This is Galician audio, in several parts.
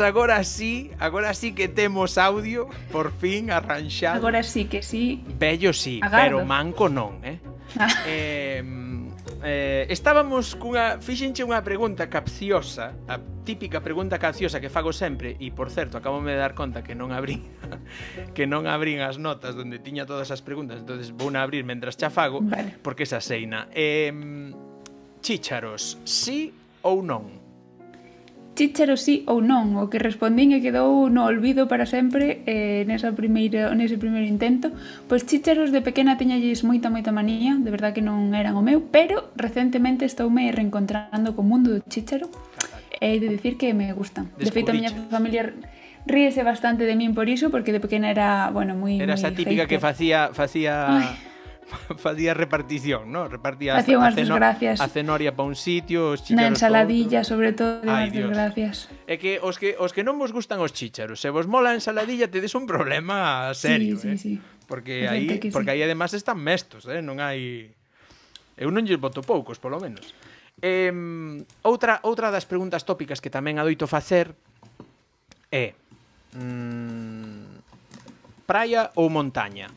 agora sí, agora sí que temos audio, por fin arranxado. Agora sí que sí. Bello sí, Agardo. pero manco non, eh? Ah. eh eh, estábamos cunha fixenche unha pregunta capciosa, a típica pregunta capciosa que fago sempre e por certo, acabome de dar conta que non abrín que non abrín as notas onde tiña todas as preguntas, entonces vou na abrir mentras xa fago, vale. porque esa seina. Eh, chícharos, sí ou non? chichero sí ou non. O que respondín e quedou no olvido para sempre eh, nesa primeira, nese primeiro intento. Pois chicheros de pequena teñalles moita, moita manía, de verdad que non eran o meu, pero recentemente estoume reencontrando co mundo do chichero e eh, de dicir que me gustan. De feito, a miña familia ríese bastante de min por iso, porque de pequena era, bueno, moi... Era esa típica hater. que facía, facía... Ay facía repartición, ¿no? Repartía Hacía unhas desgracias. A cenoria para un sitio, os chícharos Na ensaladilla, sobre todo, de unhas desgracias. É que os que os que non vos gustan os chícharos, se vos mola a ensaladilla tedes un problema serio, sí, sí, eh? sí. Porque aí sí. porque aí además están mestos, eh? Non hai Eu non lle voto poucos, polo menos. Eh, outra outra das preguntas tópicas que tamén adoito facer é mm, praia ou montaña?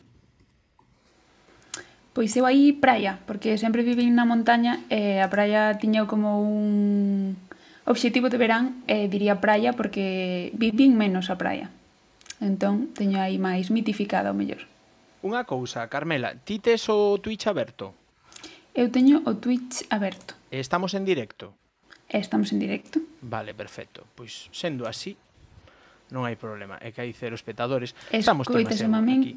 Pois eu aí praia, porque sempre vivi na montaña e a praia tiña como un obxectivo de verán e diría praia porque vivín menos a praia. Entón, teño aí máis mitificada o mellor. Unha cousa, Carmela, ti tes o Twitch aberto? Eu teño o Twitch aberto. Estamos en directo? Estamos en directo. Vale, perfecto. Pois, sendo así, non hai problema. É que hai cero espectadores. Escoites, Estamos todos aquí.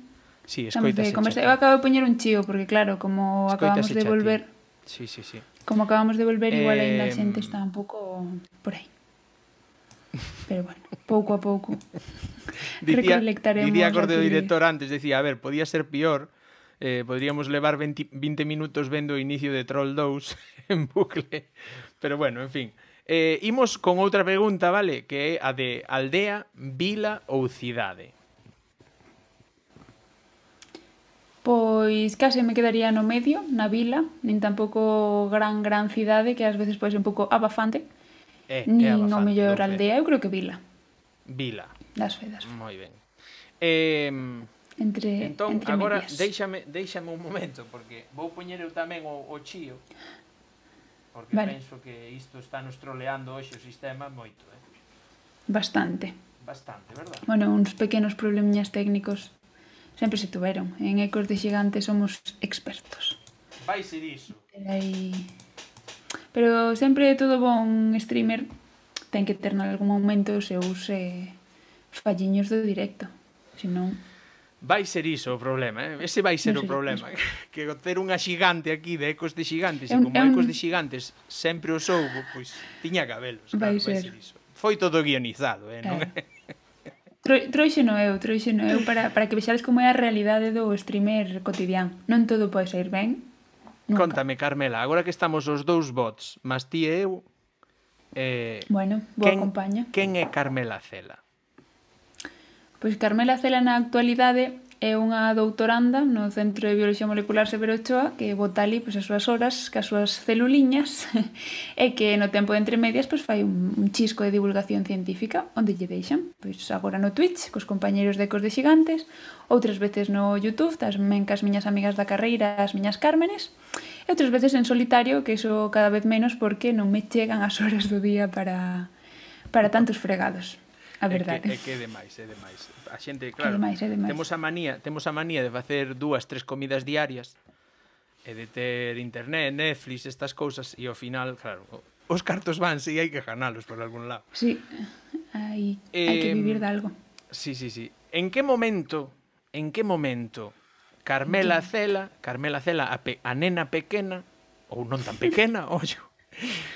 Sí, escoita Conversa... Eu acabo de poñer un chío, porque claro, como acabamos de volver... Sí, sí, sí. Como acabamos de volver, eh... igual ainda a xente está un pouco por aí. Pero bueno, pouco a pouco. dicía, dicía acorde o director antes, decía, a ver, podía ser pior, eh, podríamos levar 20, 20 minutos vendo o inicio de Troll 2 en bucle. Pero bueno, en fin. Eh, imos con outra pregunta, vale? Que é a de aldea, vila ou cidade. pois case me quedaría no medio, na vila, nin tampouco gran gran cidade que ás veces pode ser un pouco abafante. Eh, nin é abafante, o mellor aldea, eu creo que vila. Vila. Das fedas. Moi ben. Eh, entre Entón, entre agora medias. déixame, déixame un momento porque vou poñer eu tamén o, o chío. Porque vale. penso que isto está nos troleando hoxe o sistema moito, eh. Bastante. Bastante, verdad? Bueno, uns pequenos problemiñas técnicos sempre se tuveron. En ecos de xigantes somos expertos. Vai ser iso. Aí... Pero sempre todo bon streamer ten que ter nalgún momento os seus eh, falliños do directo. Senón... Vai ser iso o problema, eh? ese vai ser no o problema que ter unha xigante aquí de ecos de xigantes e como un... ecos de xigantes sempre os houbo, pois tiña cabelos claro, vai, ser. vai ser iso foi todo guionizado, eh? non é? Trouxe no eu, trouxe no eu para, para que vexades como é a realidade do streamer cotidiano. Non todo pode sair ben. Nunca. Contame, Carmela, agora que estamos os dous bots, mas ti e eu... Eh, bueno, boa quen, compaña. Quen é Carmela Cela? Pois Carmela Cela na actualidade é unha doutoranda no Centro de Biología Molecular Severo Ochoa que bota ali pois, as súas horas, que as súas celuliñas e que no tempo de entre medias pois, fai un chisco de divulgación científica onde lle deixan pois, agora no Twitch cos compañeiros de Ecos de Xigantes outras veces no Youtube das mencas miñas amigas da carreira as miñas Cármenes e outras veces en solitario que iso cada vez menos porque non me chegan as horas do día para, para tantos fregados a verdade. É que, é que demais, é demais a xente, claro, ademais, ademais. temos a manía, temos a manía de facer dúas, tres comidas diarias e de ter internet, Netflix, estas cousas e ao final, claro, os cartos van e hai que ganalos por algún lado. Sí, hai, eh, que vivir de algo. Sí, sí, sí. En que momento, en que momento Carmela ¿Qué? Cela, Carmela Cela, a, pe, a nena pequena, ou non tan pequena, ollo,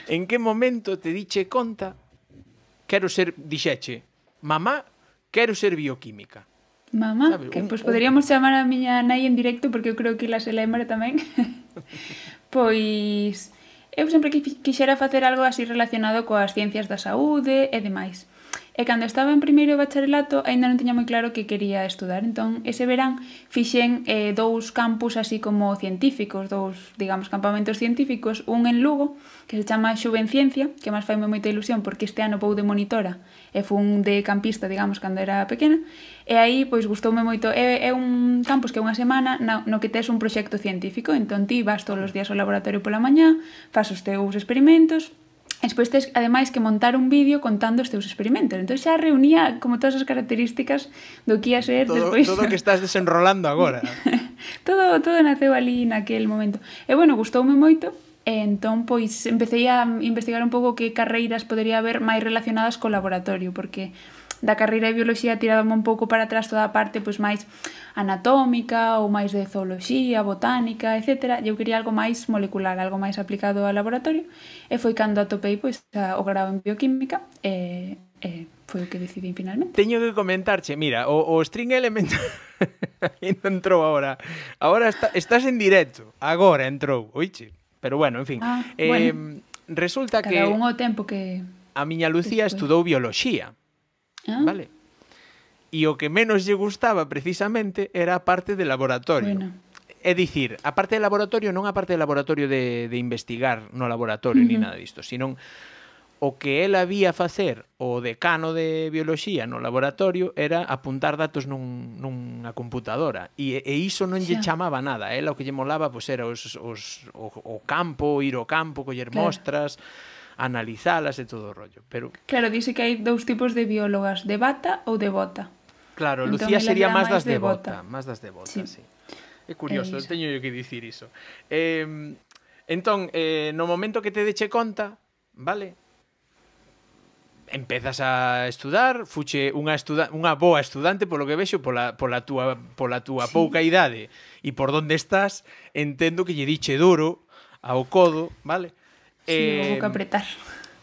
en que momento te diche conta quero ser, dixeche, mamá, quero ser bioquímica. Mamá, que un, pois poderíamos un... chamar a miña nai en directo porque eu creo que ela se lembra tamén. pois eu sempre quixera facer algo así relacionado coas ciencias da saúde e demais. E cando estaba en primeiro bacharelato aínda non tiña moi claro que quería estudar. Entón, ese verán fixen eh, dous campus así como científicos, dous, digamos, campamentos científicos, un en Lugo, que se chama Xuvenciencia, Ciencia, que máis faime moita ilusión porque este ano vou de monitora e fun de campista, digamos, cando era pequena, e aí, pois, gustoume moito. É, é un campus que é unha semana na, no que tes un proxecto científico, entón ti vas todos os días ao laboratorio pola mañá, fas os teus experimentos, E despois tes, ademais, que montar un vídeo contando os teus experimentos. Entón xa reunía como todas as características do que ia ser todo, despois. Todo o que estás desenrolando agora. todo, todo naceu ali naquel momento. E bueno, gustoume moito, E entón, pois, empecé a investigar un pouco que carreiras podería haber máis relacionadas co laboratorio, porque da carreira de bioloxía tirábame un pouco para atrás toda a parte pois máis anatómica ou máis de zooloxía, botánica, etc. Eu quería algo máis molecular, algo máis aplicado ao laboratorio e foi cando atopei pois a, o grado en bioquímica e, e foi o que decidí finalmente. Teño que comentarche, mira, o, o string element non entrou agora. Agora está, estás en directo, agora entrou, oiche. Pero bueno, en fin. Ah, eh, bueno resulta Cada que... Cada un o tempo que... A miña Lucía Después. estudou bioloxía. Ah. Vale. E o que menos lle gustaba precisamente era a parte de laboratorio. Bueno. É dicir, a parte de laboratorio non a parte de laboratorio de, de investigar no laboratorio uh -huh. ni nada disto, sino o que había a facer o decano de bioloxía no laboratorio era apuntar datos nun, nunha computadora e, e iso non lle chamaba nada ela o que lle molaba pois era os, os, o, o campo, ir ao campo coller claro. mostras analizalas e todo o rollo. Pero Claro, dice que hai dous tipos de biólogas, de bata ou de bota. Claro, entón, Lucía sería máis das de bota, máis das de bota, sí. sí. É curioso, é teño que dicir iso. Eh, entón, eh, no momento que te deche conta, vale? Empezas a estudar, fuche unha estuda unha boa estudante polo que vexo pola pola túa pola túa sí. pouca idade e por onde estás, entendo que lle diche duro ao codo, vale? eh, que apretar.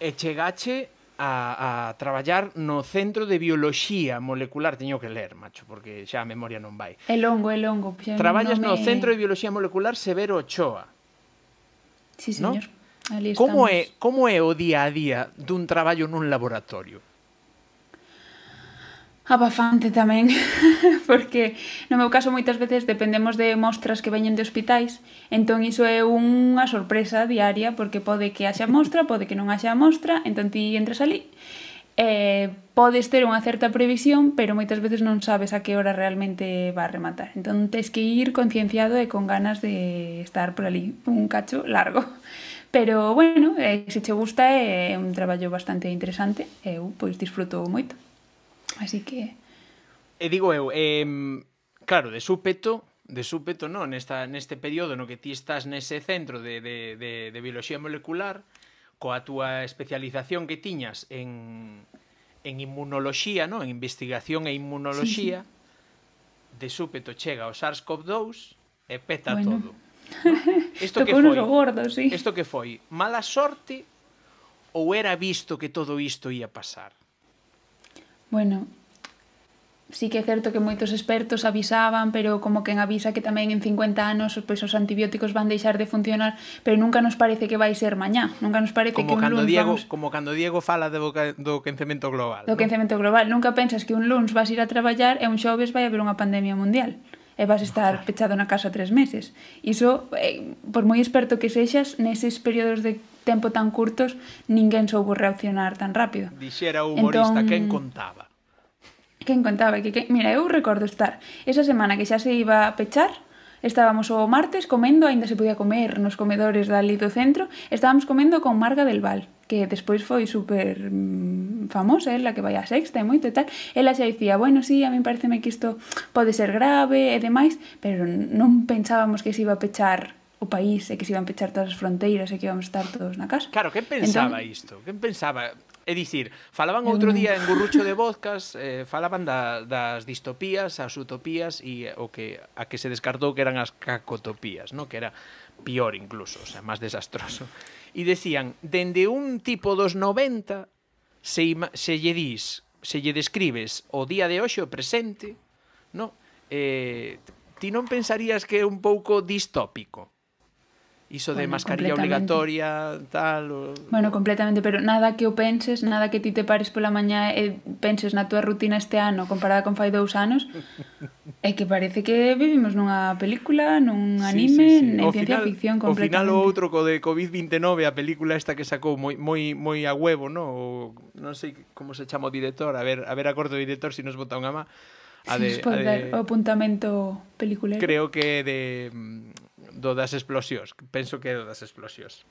E chegache a, a traballar no Centro de Bioloxía Molecular, teño que ler, macho, porque xa a memoria non vai. É longo, é longo. Traballas no me... no Centro de Bioloxía Molecular Severo Ochoa. Sí, señor. ¿no? como é como é o día a día dun traballo nun laboratorio? abafante tamén, porque no meu caso moitas veces dependemos de mostras que veñen de hospitais, entón iso é unha sorpresa diaria, porque pode que haxa mostra, pode que non haxa mostra, entón ti entras ali, eh, podes ter unha certa previsión, pero moitas veces non sabes a que hora realmente va a rematar. Entón, tens que ir concienciado e con ganas de estar por ali un cacho largo. Pero, bueno, eh, se che gusta é un traballo bastante interesante, eu pois disfruto moito. Así que... E digo eu, eh, claro, de súpeto, de súpeto, no, nesta, neste período no que ti estás nese centro de, de, de, de bioloxía molecular, coa túa especialización que tiñas en, en inmunoloxía, no, en investigación e inmunoloxía, sí, sí. de súpeto chega o SARS-CoV-2 e peta bueno. todo. Isto que foi? Gordo, sí. Isto que foi? Mala sorte ou era visto que todo isto ia pasar? Bueno, sí que é certo que moitos expertos avisaban, pero como quen avisa que tamén en 50 anos pois, os antibióticos van deixar de funcionar, pero nunca nos parece que vai ser mañá, nunca nos parece como que un cando lunes Diego, vamos... Como cando Diego fala de boca, do quencemento global. Do ¿no? quencemento global, nunca pensas que un lunes vas ir a traballar e un xoves vai haber unha pandemia mundial e vas estar pechado na casa tres meses. Iso, eh, por moi experto que sexas, neses períodos de tempo tan curtos, ninguén soubo reaccionar tan rápido. Dixera o humorista, entón... quen contaba? quen contaba que, que... Mira, eu recordo estar esa semana que xa se iba a pechar Estábamos o martes comendo, aínda se podía comer nos comedores dali do centro, estábamos comendo con Marga del Val, que despois foi super mm, famosa, ela eh, que vai a sexta e moito e tal, ela xa dicía, bueno, sí, a min pareceme que isto pode ser grave e demais, pero non pensábamos que se iba a pechar o país e que se iban pechar todas as fronteiras e que íbamos estar todos na casa. Claro, que pensaba entón... isto? Que pensaba É dicir, falaban outro día en Gurrucho de Vozcas, eh, falaban da, das distopías, as utopías e o que a que se descartou que eran as cacotopías, no? que era pior incluso, o sea, máis desastroso. E decían, dende un tipo dos 90 se, ima, se lle dis, se lle describes o día de hoxe, o presente, no? Eh, ti non pensarías que é un pouco distópico? iso de bueno, mascarilla obligatoria, tal... O... Bueno, completamente, pero nada que o penses, nada que ti te pares pola mañá e penses na túa rutina este ano comparada con fai dous anos, é que parece que vivimos nunha película, nun anime, sí, sí, sí. en o ciencia final, ficción completamente. O final o outro co de covid 29 a película esta que sacou moi moi moi a huevo, no? O, non sei como se chama o director, a ver, a ver acordo o director se si nos bota unha má. A de, a de, o apuntamento peliculero. Creo que de mm, do das explosións. Penso que é do das explosións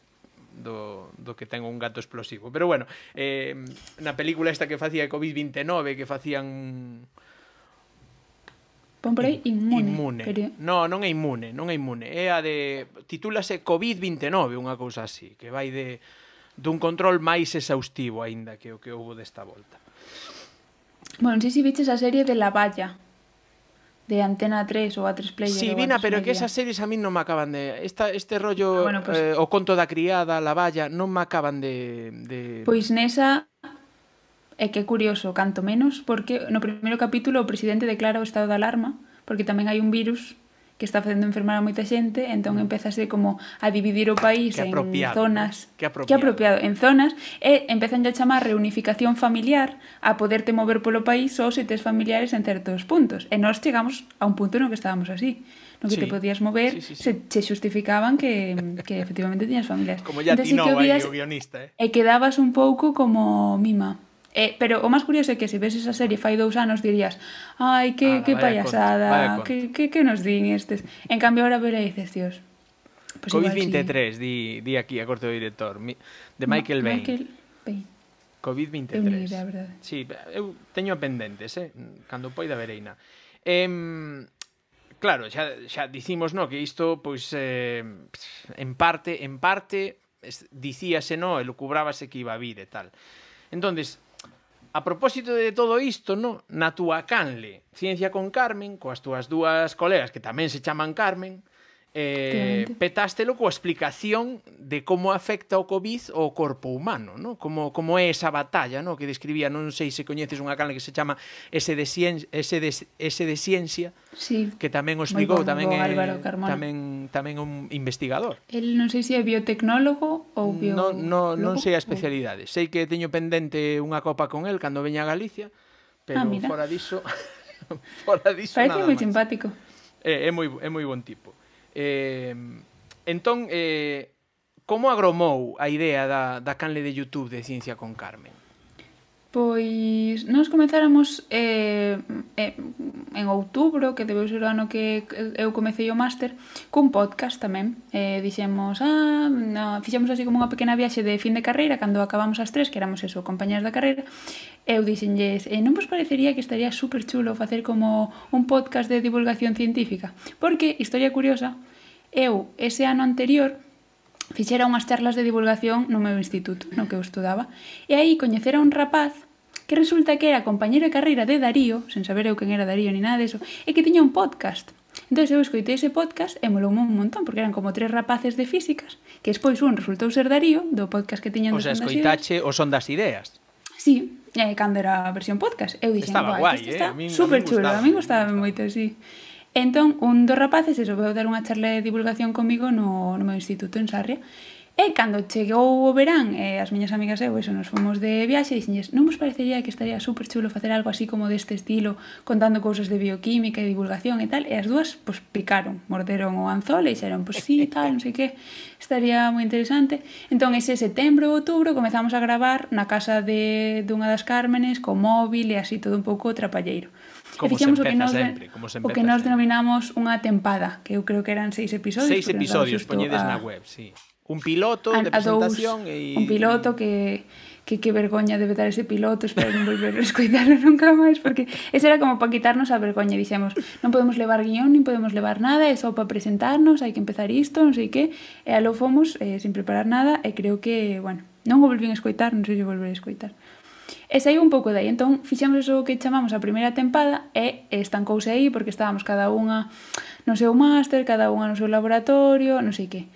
do, do que ten un gato explosivo. Pero bueno, eh, na película esta que facía COVID-29, que facían... Pon por aí inmune. inmune. Pero... No, non é inmune, non é inmune. É a de... Titúlase COVID-29, unha cousa así, que vai de dun control máis exhaustivo aínda que o que houve desta volta. Bueno, non sei se viches a serie de La Valla de Antena 3 ou a 3 Player. Sí, vina, pero que esas series a mí non me acaban de... Esta, este rollo, ah, bueno, pues, eh, o conto da criada, la valla, non me acaban de... de... Pois nesa é que curioso, canto menos, porque no primeiro capítulo o presidente declara o estado de alarma, porque tamén hai un virus que está facendo enfermar a moita xente, entón mm. empezase como a dividir o país que apropiado, en zonas, que apropiado. que apropiado, en zonas e empezan a chamar reunificación familiar a poderte mover polo país só se tes familiares en certos puntos. E nós chegamos a un punto no que estábamos así no que sí. te podías mover, sí, sí, sí. se che xustificaban que, que efectivamente tiñas familias. Como ya Entonces, ti no, que obvias, o guionista, eh? E quedabas un pouco como mima. Eh, pero o máis curioso é que se ves esa serie fai dous anos dirías Ai, que, ah, que payasada, que, que, que nos din estes En cambio ahora verá e dices, tíos... pues COVID-23, sí. di, di aquí a corte do director De Michael Bay. Bain Michael Bain COVID-23 Eu idea, verdade Sí, eu teño pendentes, eh Cando poida vereina Em... Claro, xa, xa dicimos no que isto pois eh, en parte en parte dicíase no, elucubrábase que iba a vir e tal. Entón, A propósito de todo isto, no, na túa canle, Ciencia con Carmen, coas túas dúas colegas que tamén se chaman Carmen, eh, petástelo coa explicación de como afecta o COVID ao corpo humano, no? como, como é esa batalla no? que describía, non sei se coñeces unha cana que se chama ese de, cien, ese de, ese de ciencia, sí. que tamén o explicou, bon, tamén, é, tamén, tamén un investigador. El non sei se é biotecnólogo ou bio... No, no, non sei a especialidade, sei que teño pendente unha copa con el cando veña a Galicia, pero ah, fora diso... fora diso Parece moi simpático. É, é moi é moi bon tipo. Eh, entón, eh, como agromou a idea da, da canle de YouTube de Ciencia con Carmen? Pois nós comezáramos eh, eh, en outubro, que debeu ser o ano que eu comecei o máster, cun podcast tamén. Eh, dixemos, ah, no, fixemos así como unha pequena viaxe de fin de carreira, cando acabamos as tres, que éramos eso, compañeras da carreira, eu yes, eh, non vos parecería que estaría super chulo facer como un podcast de divulgación científica? Porque, historia curiosa, eu ese ano anterior fixera unhas charlas de divulgación no meu instituto, no que eu estudaba, e aí coñecera un rapaz que resulta que era compañero de carreira de Darío, sen saber eu quen era Darío ni nada deso, e que tiña un podcast. Entón eu escoitei ese podcast e molou un montón, porque eran como tres rapaces de físicas, que despois un resultou ser Darío, do podcast que tiñan o sea, escoitache o son das ideas. Sí, e cando era a versión podcast, eu dixen, Estaba guai, este eh? está a super a mí chulo, a mí gustaba moito, sí. Entón, un dos rapaces resolveu dar unha charla de divulgación comigo no, no meu instituto en Sarria. E cando chegou o verán, e as miñas amigas eu, eso, nos fomos de viaxe, e dixenlles, non vos parecería que estaría super chulo facer algo así como deste estilo, contando cousas de bioquímica e divulgación e tal, e as dúas, pois, picaron, morderon o anzol e dixeron, pois, sí, tal, non sei que, estaría moi interesante. Entón, ese setembro ou outubro, comezamos a gravar na casa de, dunha das Cármenes, co móvil e así todo un pouco trapalleiro como e fixemos o que nos, sempre, como se o que nos denominamos unha tempada, que eu creo que eran seis episodios. Seis episodios, poñedes a... na web, sí. Un piloto a, de presentación e... Un piloto que que que vergoña debe dar ese piloto, espero non volver a escoitalo nunca máis, porque ese era como para quitarnos a vergoña, dixemos, non podemos levar guión, nin podemos levar nada, é só para presentarnos, hai que empezar isto, non sei que, e alo fomos eh, sin preparar nada, e creo que, bueno, non o volvín a escoitar, non sei se volver a escoitar. E saiu un pouco dai, entón fixamos o que chamamos a primeira tempada e estancouse aí porque estábamos cada unha no seu máster, cada unha no seu laboratorio, non sei que.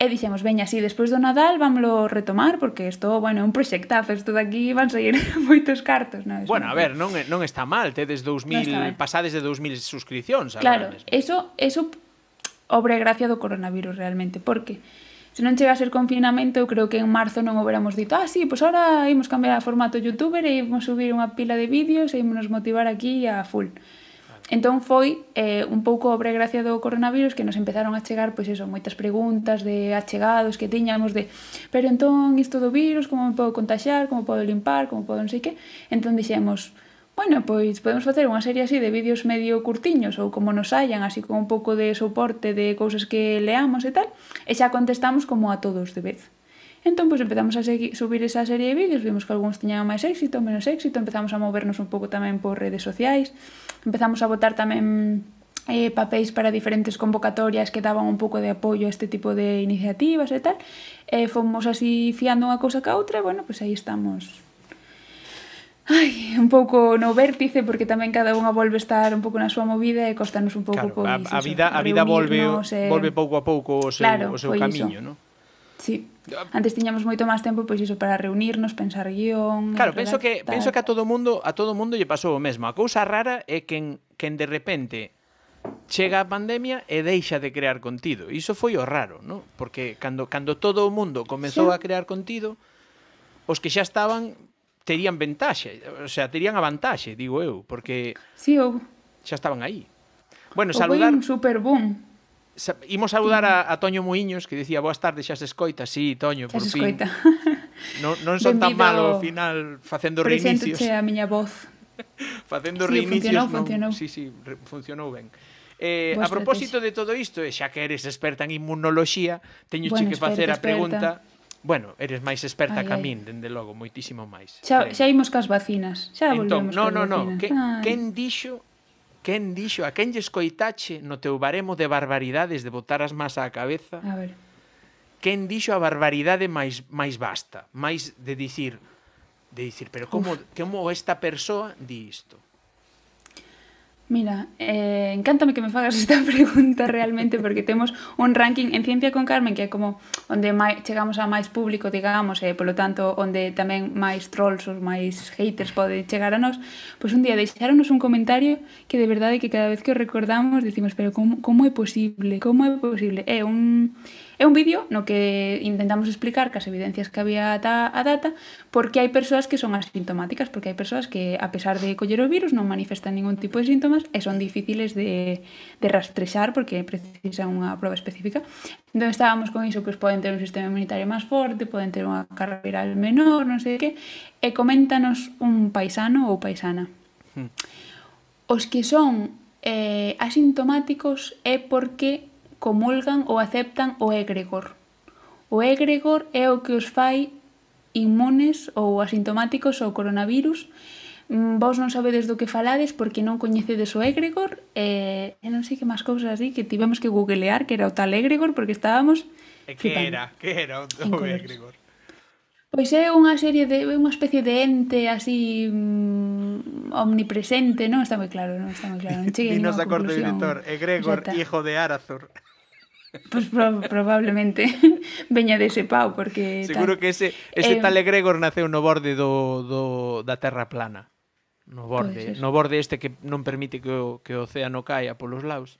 E dixemos, veña, así, despois do Nadal vámoslo retomar, porque isto, bueno, é un proxectazo, isto daqui van seguir moitos cartos. Non? bueno, a ver, non, non está mal, te des 2000, no pasades de 2000 suscripcións. Claro, eso, eso obre gracia do coronavirus realmente, porque se non chega a ser confinamento, eu creo que en marzo non houberamos dito, ah, sí, pois ahora imos cambiar a formato youtuber e imos subir unha pila de vídeos e imos motivar aquí a full. Entón foi eh, un pouco obra gracia do coronavirus que nos empezaron a chegar pois eso, moitas preguntas de achegados que tiñamos de pero entón isto do virus, como me podo contaxar, como podo limpar, como podo non sei que. Entón dixemos, Bueno, pois podemos facer unha serie así de vídeos medio curtiños ou como nos hallan, así con un pouco de soporte de cousas que leamos e tal, e xa contestamos como a todos de vez. Entón, pois empezamos a seguir, subir esa serie de vídeos, vimos que algúns tiñan máis éxito, menos éxito, empezamos a movernos un pouco tamén por redes sociais, empezamos a votar tamén eh, papéis para diferentes convocatorias que daban un pouco de apoio a este tipo de iniciativas e tal, e eh, fomos así fiando unha cousa ca outra, e bueno, pois aí estamos Ai, un pouco no vértice porque tamén cada unha volve a estar un pouco na súa movida e costanos un pouco claro, pois, a, a vida a vida volve e... volve pouco a pouco o seu claro, o seu camiño, non? Sí. Antes tiñamos moito máis tempo pois iso para reunirnos, pensar guión. Claro, penso que tal. penso que a todo mundo a todo mundo lle pasou o mesmo. A cousa rara é que quen de repente chega a pandemia e deixa de crear contido. Iso foi o raro, non? Porque cando cando todo o mundo comezou sí. a crear contido, os que xa estaban terían ventaxe, o sea, terían a vantaxe, digo eu, porque sí, ou... xa estaban aí. Bueno, saludar... un super boom. Sa... Imos saludar a, a Toño Muiños, que dicía, boas tardes, xa se escoita, sí, Toño, xa por fin. Escoita. Non, non son Bendito... tan malo ao final facendo reinicios. Preséntoche a miña voz. facendo sí, reinicios, funcionou, non... funcionou. Sí, sí, re... funcionou ben. Eh, a propósito de todo isto, e xa que eres experta en inmunoloxía, teño bueno, que facer a pregunta Bueno, eres máis experta que a min, dende logo, moitísimo máis. Xa, creo. xa imos cas vacinas. Xa entón, volvemos no, no, no. Que, quen dixo quen dixo, a quen lle escoitache no teu baremo de barbaridades de botar as más á cabeza? A ver. Quen dixo a barbaridade máis máis basta, máis de dicir de dicir, pero como Uf. como esta persoa di isto? Mira, eh, encántame que me fagas esta pregunta realmente porque temos un ranking en Ciencia con Carmen que é como onde mai, chegamos a máis público, digamos, e eh, polo tanto onde tamén máis trolls ou máis haters pode chegar a nós, pois un día deixáronos un comentario que de verdade que cada vez que o recordamos decimos, pero como, como é posible? Como é posible? É eh, un É un vídeo no que intentamos explicar que as evidencias que había ata a data porque hai persoas que son asintomáticas, porque hai persoas que a pesar de coller o virus non manifestan ningún tipo de síntomas e son difíciles de, de rastrexar porque precisan unha proba específica. Entón estábamos con iso que os pois poden ter un sistema inmunitario máis forte, poden ter unha carga viral menor, non sei que, e coméntanos un paisano ou paisana. Hmm. Os que son eh, asintomáticos é porque comulgan ou aceptan o egregor. O egregor é o que os fai inmunes ou asintomáticos ao coronavirus mm, vos non sabedes do que falades porque non coñecedes o egregor e, e non sei que máis cousas así que tivemos que googlear que era o tal egregor porque estábamos e que flipando. era, que era o, o egregor Pois é unha serie de unha especie de ente así mm, omnipresente, non está moi claro, non está moi claro, non cheguei a ninguna conclusión. Dinos acordo, director, Egregor, hijo de Arathor. Pois pues, probablemente veña dese pau, porque... Seguro tal. que ese, ese eh, tal egregor naceu no borde do, do, da terra plana. No borde, no borde este que non permite que o, que o océano caia polos lados.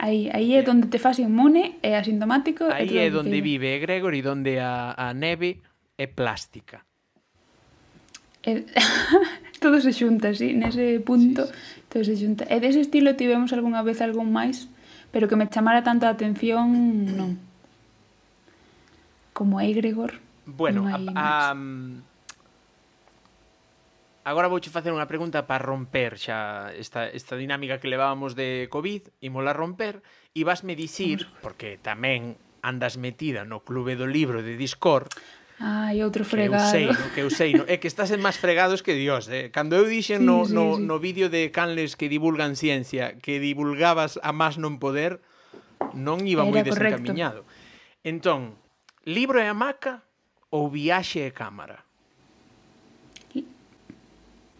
Aí, aí é onde te faz inmune, é asintomático. Aí é onde vive Gregor e onde a, a neve é plástica. todo se xunta, sí, nese punto sí, sí, sí. todo se xunta. E dese estilo tivemos algunha vez algún máis pero que me chamara tanto a atención, non. Como é Gregor. Bueno, a, a, agora che facer unha pregunta para romper xa esta, esta dinámica que levábamos de COVID, mola romper, e vasme dicir, porque tamén andas metida no Clube do Libro de Discord, Ai, outro fregado. Que eu sei, no, que eu sei. No, é que estás en máis fregados que Dios. Eh? Cando eu dixen sí, no, sí, no, sí. no vídeo de canles que divulgan ciencia que divulgabas a máis non poder, non iba moi desencaminhado. Entón, libro e hamaca ou viaxe e cámara?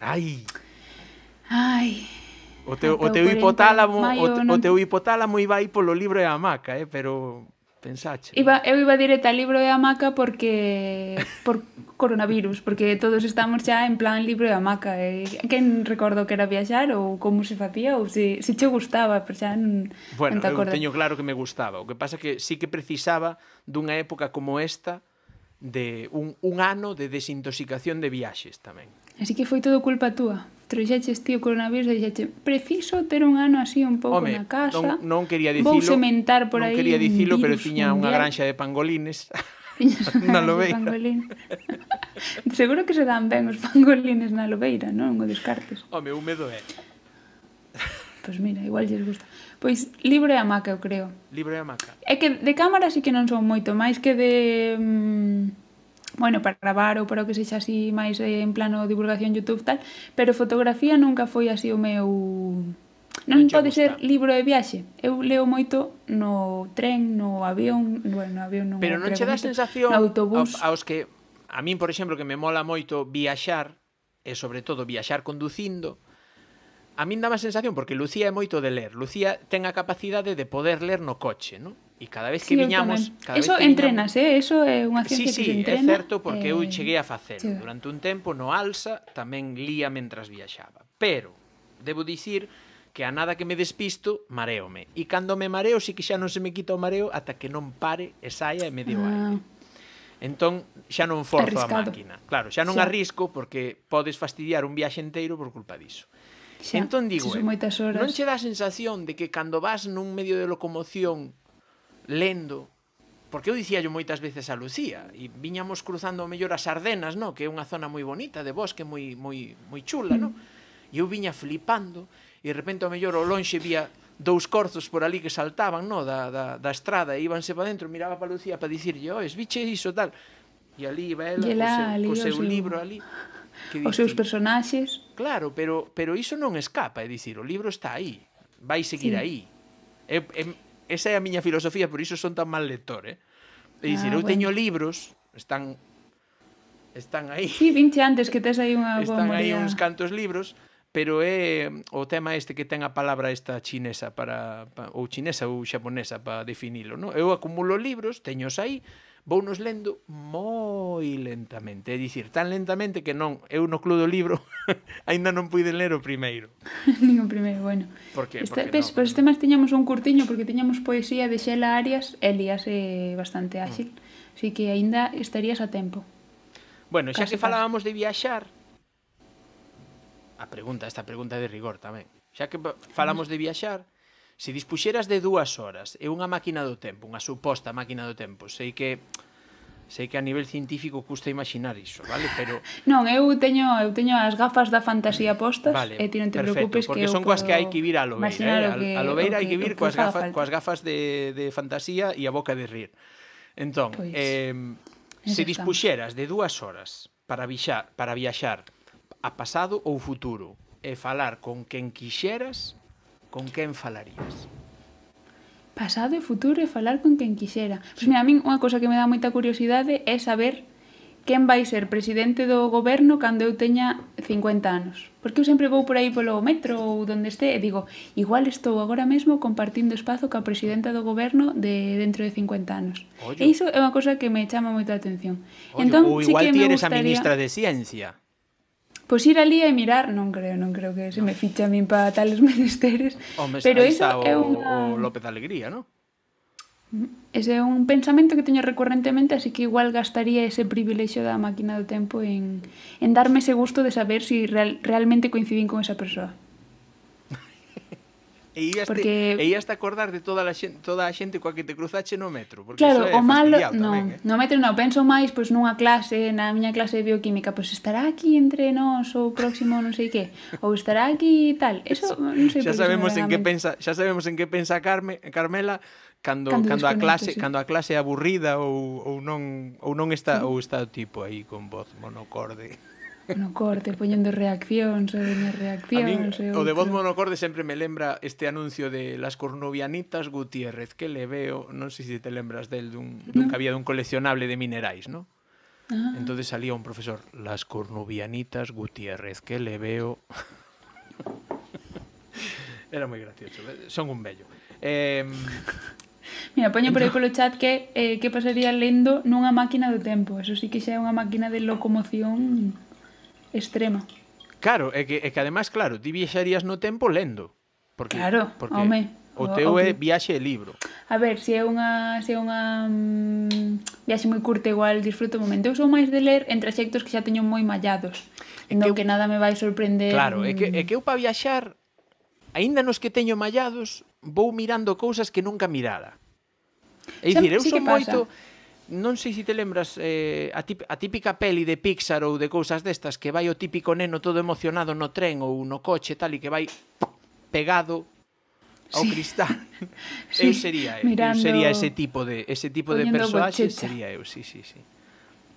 Ai! Ai! O teu, o teu hipotálamo, o, o teu hipotálamo iba aí polo libro e hamaca, eh? pero Pensache. Iba, eu iba direta a libro e hamaca porque por coronavirus, porque todos estamos xa en plan libro e hamaca. E quen recordo que era viaxar ou como se facía ou se, se che gustaba, pero xa non, bueno, non te acordas. teño claro que me gustaba. O que pasa que sí que precisaba dunha época como esta de un, un ano de desintoxicación de viaxes tamén. Así que foi todo culpa túa trouxeches este coronavirus e dixeche preciso ter un ano así un pouco Home, na casa. Non, non quería dicilo. Vou sementar por non aí. Non quería dicilo, pero tiña unha granxa de pangolines. na lobeira. Pangolín. Seguro que se dan ben os pangolines na lobeira, non? O descartes. Home, o medo é. Pois pues mira, igual lles gusta. Pois libro e hamaca, eu creo. Libro e hamaca. É que de cámara sí que non son moito, máis que de... Mm, bueno, para gravar ou para o que sexa así máis eh, en plano divulgación YouTube tal, pero fotografía nunca foi así o meu non pode gusta. ser libro de viaxe. Eu leo moito no tren, no avión, bueno, no avión non. Pero non che dá sensación autobús. Aos, aos que a min, por exemplo, que me mola moito viaxar e sobre todo viaxar conducindo, a min dá má sensación porque Lucía é moito de ler. Lucía ten a capacidade de poder ler no coche, non? E cada vez que sí, viñamos... Cada eso vez que entrenas, viñamos... eh? Eso é unha ciencia sí, sí, que se entrena. Sí, é certo, porque eh... eu cheguei a facelo. Sí. Durante un tempo, no alza, tamén lía mentras viaxaba. Pero, debo dicir que a nada que me despisto, mareome. E cando me mareo, si que xa non se me quita o mareo ata que non pare e saia e me dio ah. aire. Entón, xa non forzo Arriscado. a máquina. Claro, xa non sí. arrisco porque podes fastidiar un viaxe enteiro por culpa diso. Xa, entón digo, eh, non che dá a sensación de que cando vas nun medio de locomoción lendo, porque eu dicía yo moitas veces a Lucía e viñamos cruzando mellor as Ardenas, no, que é unha zona moi bonita de bosque, moi moi moi chula, no. E eu viña flipando e de repente ao mellor ao lonxe vía dous corzos por ali que saltaban, no, da, da, da estrada e íbanse para dentro, miraba para Lucía para dicirlle, es biche iso tal." E ali iba ela, Yela, co seu, co seu libro ali. Que os seus personaxes. Claro, pero pero iso non escapa, é dicir, o libro está aí, vai seguir sí. aí. É, é, esa é a miña filosofía, por iso son tan mal lector, eh? ah, dicir, eu bueno. teño libros, están están aí. Sí, 20 antes que tes aí unha boa Están aí uns cantos libros, pero é mm, o tema este que ten a palabra esta chinesa para, para ou chinesa ou xaponesa para definilo, no? Eu acumulo libros, teños aí, vou nos lendo moi lentamente, é dicir, tan lentamente que non, eu no club do libro aínda non puiden ler o primeiro. Nin o primeiro, bueno. Por que? Este, pues, no? Pues, máis tiñamos un curtiño porque tiñamos poesía de Xela Arias e é bastante mm. áxil, mm. así que aínda estarías a tempo. Bueno, xa casi, que falábamos de viaxar, a pregunta, esta pregunta de rigor tamén. Xa que falamos de viaxar, se dispuxeras de dúas horas e unha máquina do tempo, unha suposta máquina do tempo, sei que sei que a nivel científico custa imaginar iso, vale? Pero Non, eu teño eu teño as gafas da fantasía postas vale, e ti non te perfecto, preocupes porque que son coas que hai que vir a Lobeira, eh? Que, a Lobeira hai que vir coas gafas, coas gafas de, de fantasía e a boca de rir. Entón, pois, eh, se dispuxeras de dúas horas para viaxar, para viaxar a pasado ou futuro e falar con quen quixeras, con quen falarías? Pasado e futuro e falar con quen quixera. Pois mira, a min unha cosa que me dá moita curiosidade é saber quen vai ser presidente do goberno cando eu teña 50 anos. Porque eu sempre vou por aí polo metro ou donde este e digo, igual estou agora mesmo compartindo espazo ca presidenta do goberno de dentro de 50 anos. Ollo. E iso é unha cosa que me chama moita atención. Ollo, entón, ou igual sí que eres gustaría... a ministra de Ciencia. Pois ir alí e mirar, non creo, non creo que se me ficha a min para tales menesteres. Mes, pero iso é un López Alegría, non? Ese é un pensamento que teño recurrentemente, así que igual gastaría ese privilexio da máquina do tempo en, en darme ese gusto de saber se si real, realmente coincidín con esa persoa. E ías, porque... te, e ías te acordar de toda a xente, toda a xente coa que te cruzache no metro. Porque claro, é o malo... Non, eh? no metro non, penso máis pois nunha clase, na miña clase de bioquímica, pois estará aquí entre nós o próximo non sei que, ou estará aquí tal. Eso, non sei xa sabemos en que pensa, xa sabemos en que pensa Carme, Carmela cando cando, cando a clase, sí. cando a clase é aburrida ou ou non ou non está sí. ou está o tipo aí con voz monocorde no corte, poñendo reaccións, ou miñas reaccións... Min, o de voz monocorde sempre me lembra este anuncio de las cornubianitas Gutiérrez, que le veo, non sei se te lembras del, dun, dun no. que había dun coleccionable de minerais, non? Ah. Entonces salía un profesor, las cornubianitas Gutiérrez, que le veo... Era moi gracioso, ¿eh? son un bello. Eh, Mira, poño por aí polo chat que eh, que pasaría lendo nunha máquina do tempo. Eso sí que xa é unha máquina de locomoción extrema. Claro, é que, é que ademais, claro, ti viaxarías no tempo lendo. Porque, claro, porque home. O teu é viaxe e libro. A ver, se é unha, se é unha um, viaxe moi curta, igual disfruto o momento. Eu sou máis de ler en traxectos que xa teño moi mallados. É que, no que nada me vai sorprender. Claro, é que, mm. é que eu para viaxar, aínda nos que teño mallados, vou mirando cousas que nunca mirara. É dicir, eu sí son moito... Pasa non sei se te lembras eh, a, típica, peli de Pixar ou de cousas destas que vai o típico neno todo emocionado no tren ou no coche tal e que vai pegado ao sí. cristal. Sí. Eu sería, Mirando... eu sería ese tipo de ese tipo de persoaxe, sería eu, sí, sí, sí.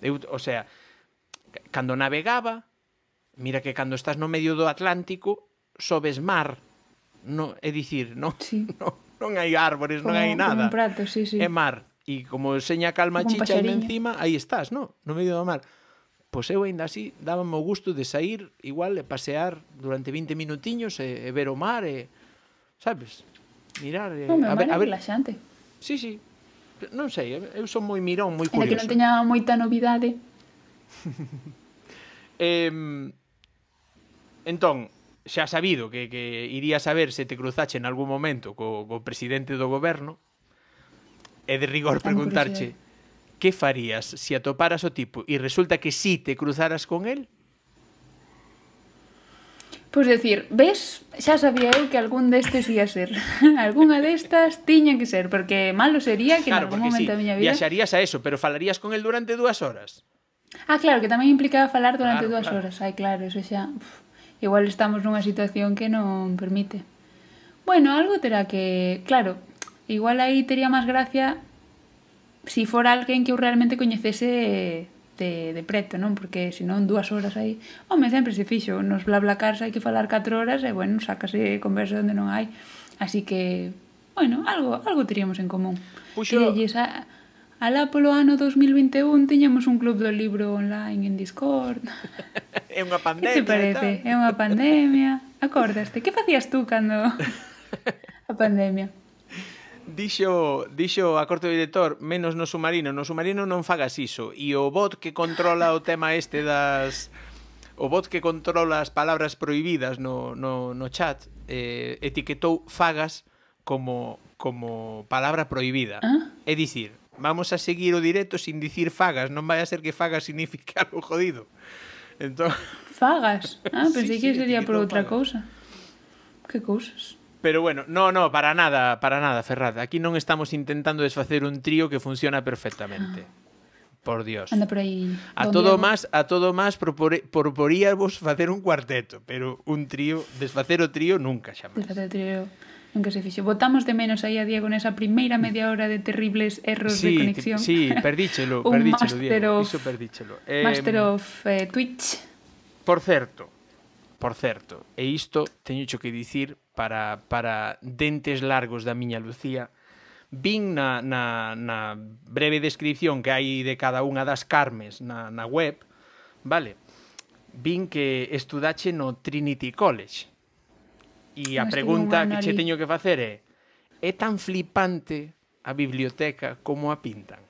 Eu, o sea, cando navegaba, mira que cando estás no medio do Atlántico, sobes mar. No, é dicir, non, sí. non, non hai árbores, como, non hai nada. un prato, sí, sí. É mar E como seña calma como chicha en encima, aí estás, no? No medio do mar. Pois eu aínda así dábame o gusto de sair igual e pasear durante 20 minutiños e, e ver o mar e sabes? Mirar e, no, a, ver, a ver, relaxante. Sí, sí. Non sei, eu son moi mirón, moi curioso. Era que non teña moita novidade. eh, entón, xa sabido que, que iría saber se te cruzache en algún momento co, co presidente do goberno, é de rigor preguntarche que farías se atoparas o tipo e resulta que si sí te cruzaras con el? Pois decir, ves, xa sabía eu que algún destes ia ser. Alguna destas tiña que ser, porque malo sería que claro, en algún momento sí, da miña vida... Viaxarías a eso, pero falarías con el durante dúas horas. Ah, claro, que tamén implicaba falar durante claro, dúas claro. horas. Ai, claro, eso xa... Uf, igual estamos nunha situación que non permite. Bueno, algo terá que... Claro, Igual aí tería máis gracia se si for alguén que eu realmente coñecese de, de preto, non? Porque senón dúas horas aí... Home, sempre se fixo, nos blablacars hai que falar 4 horas e, eh, bueno, sacase conversa onde non hai. Así que, bueno, algo algo teríamos en común. Puxo... e a, alá polo ano 2021 tiñamos un club do libro online en Discord. é unha pandemia. Que te parece? É unha pandemia. Acordaste? Que facías tú cando a pandemia? Dixo, dixo a corte do director, menos no submarino, no submarino non fagas iso. E o bot que controla o tema este das o bot que controla as palabras prohibidas no, no, no chat eh, etiquetou fagas como, como palabra prohibida. ¿Ah? É dicir, vamos a seguir o directo sin dicir fagas, non vai a ser que fagas signifique algo jodido. Entón... Fagas? Ah, pensei sí, que sí, sería por outra cousa. Que cousas? Pero bueno, no, no, para nada, para nada, Ferrat. Aquí non estamos intentando desfacer un trío que funciona perfectamente. Por Dios. Anda por aí. A todo máis, a todo máis propore, proporíamos facer un cuarteto, pero un trío, desfacer o trío nunca xa máis. Desfacer o trío nunca se fixo. Botamos de menos aí a Diego nesa primeira media hora de terribles erros sí, de conexión. Sí, perdíchelo, perdíchelo, Diego. Of, Iso perdíchelo. Eh, master of eh, Twitch. Por certo, por certo, e isto teño cho que dicir para, para Dentes Largos da miña Lucía, vin na, na, na breve descripción que hai de cada unha das Carmes na, na web, vale, vin que estudache no Trinity College. E a pregunta que che teño que facer é é tan flipante a biblioteca como a pintan?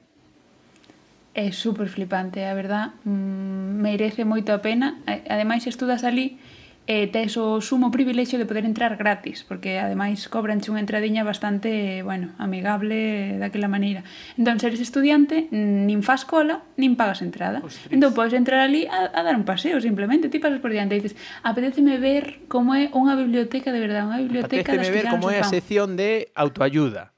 É super flipante, a verdad, mm, merece moito a pena. Ademais, estudas ali e eh, tes o sumo privilexio de poder entrar gratis, porque ademais cobranche unha entradiña bastante, bueno, amigable daquela maneira. Entón, se eres estudiante, nin faz cola, nin pagas entrada. Ostras. Entón, podes entrar ali a, a dar un paseo, simplemente. Ti pasas por diante e dices, apeteceme ver como é unha biblioteca de verdade, unha biblioteca apeteceme das que ver como é a sección de autoayuda.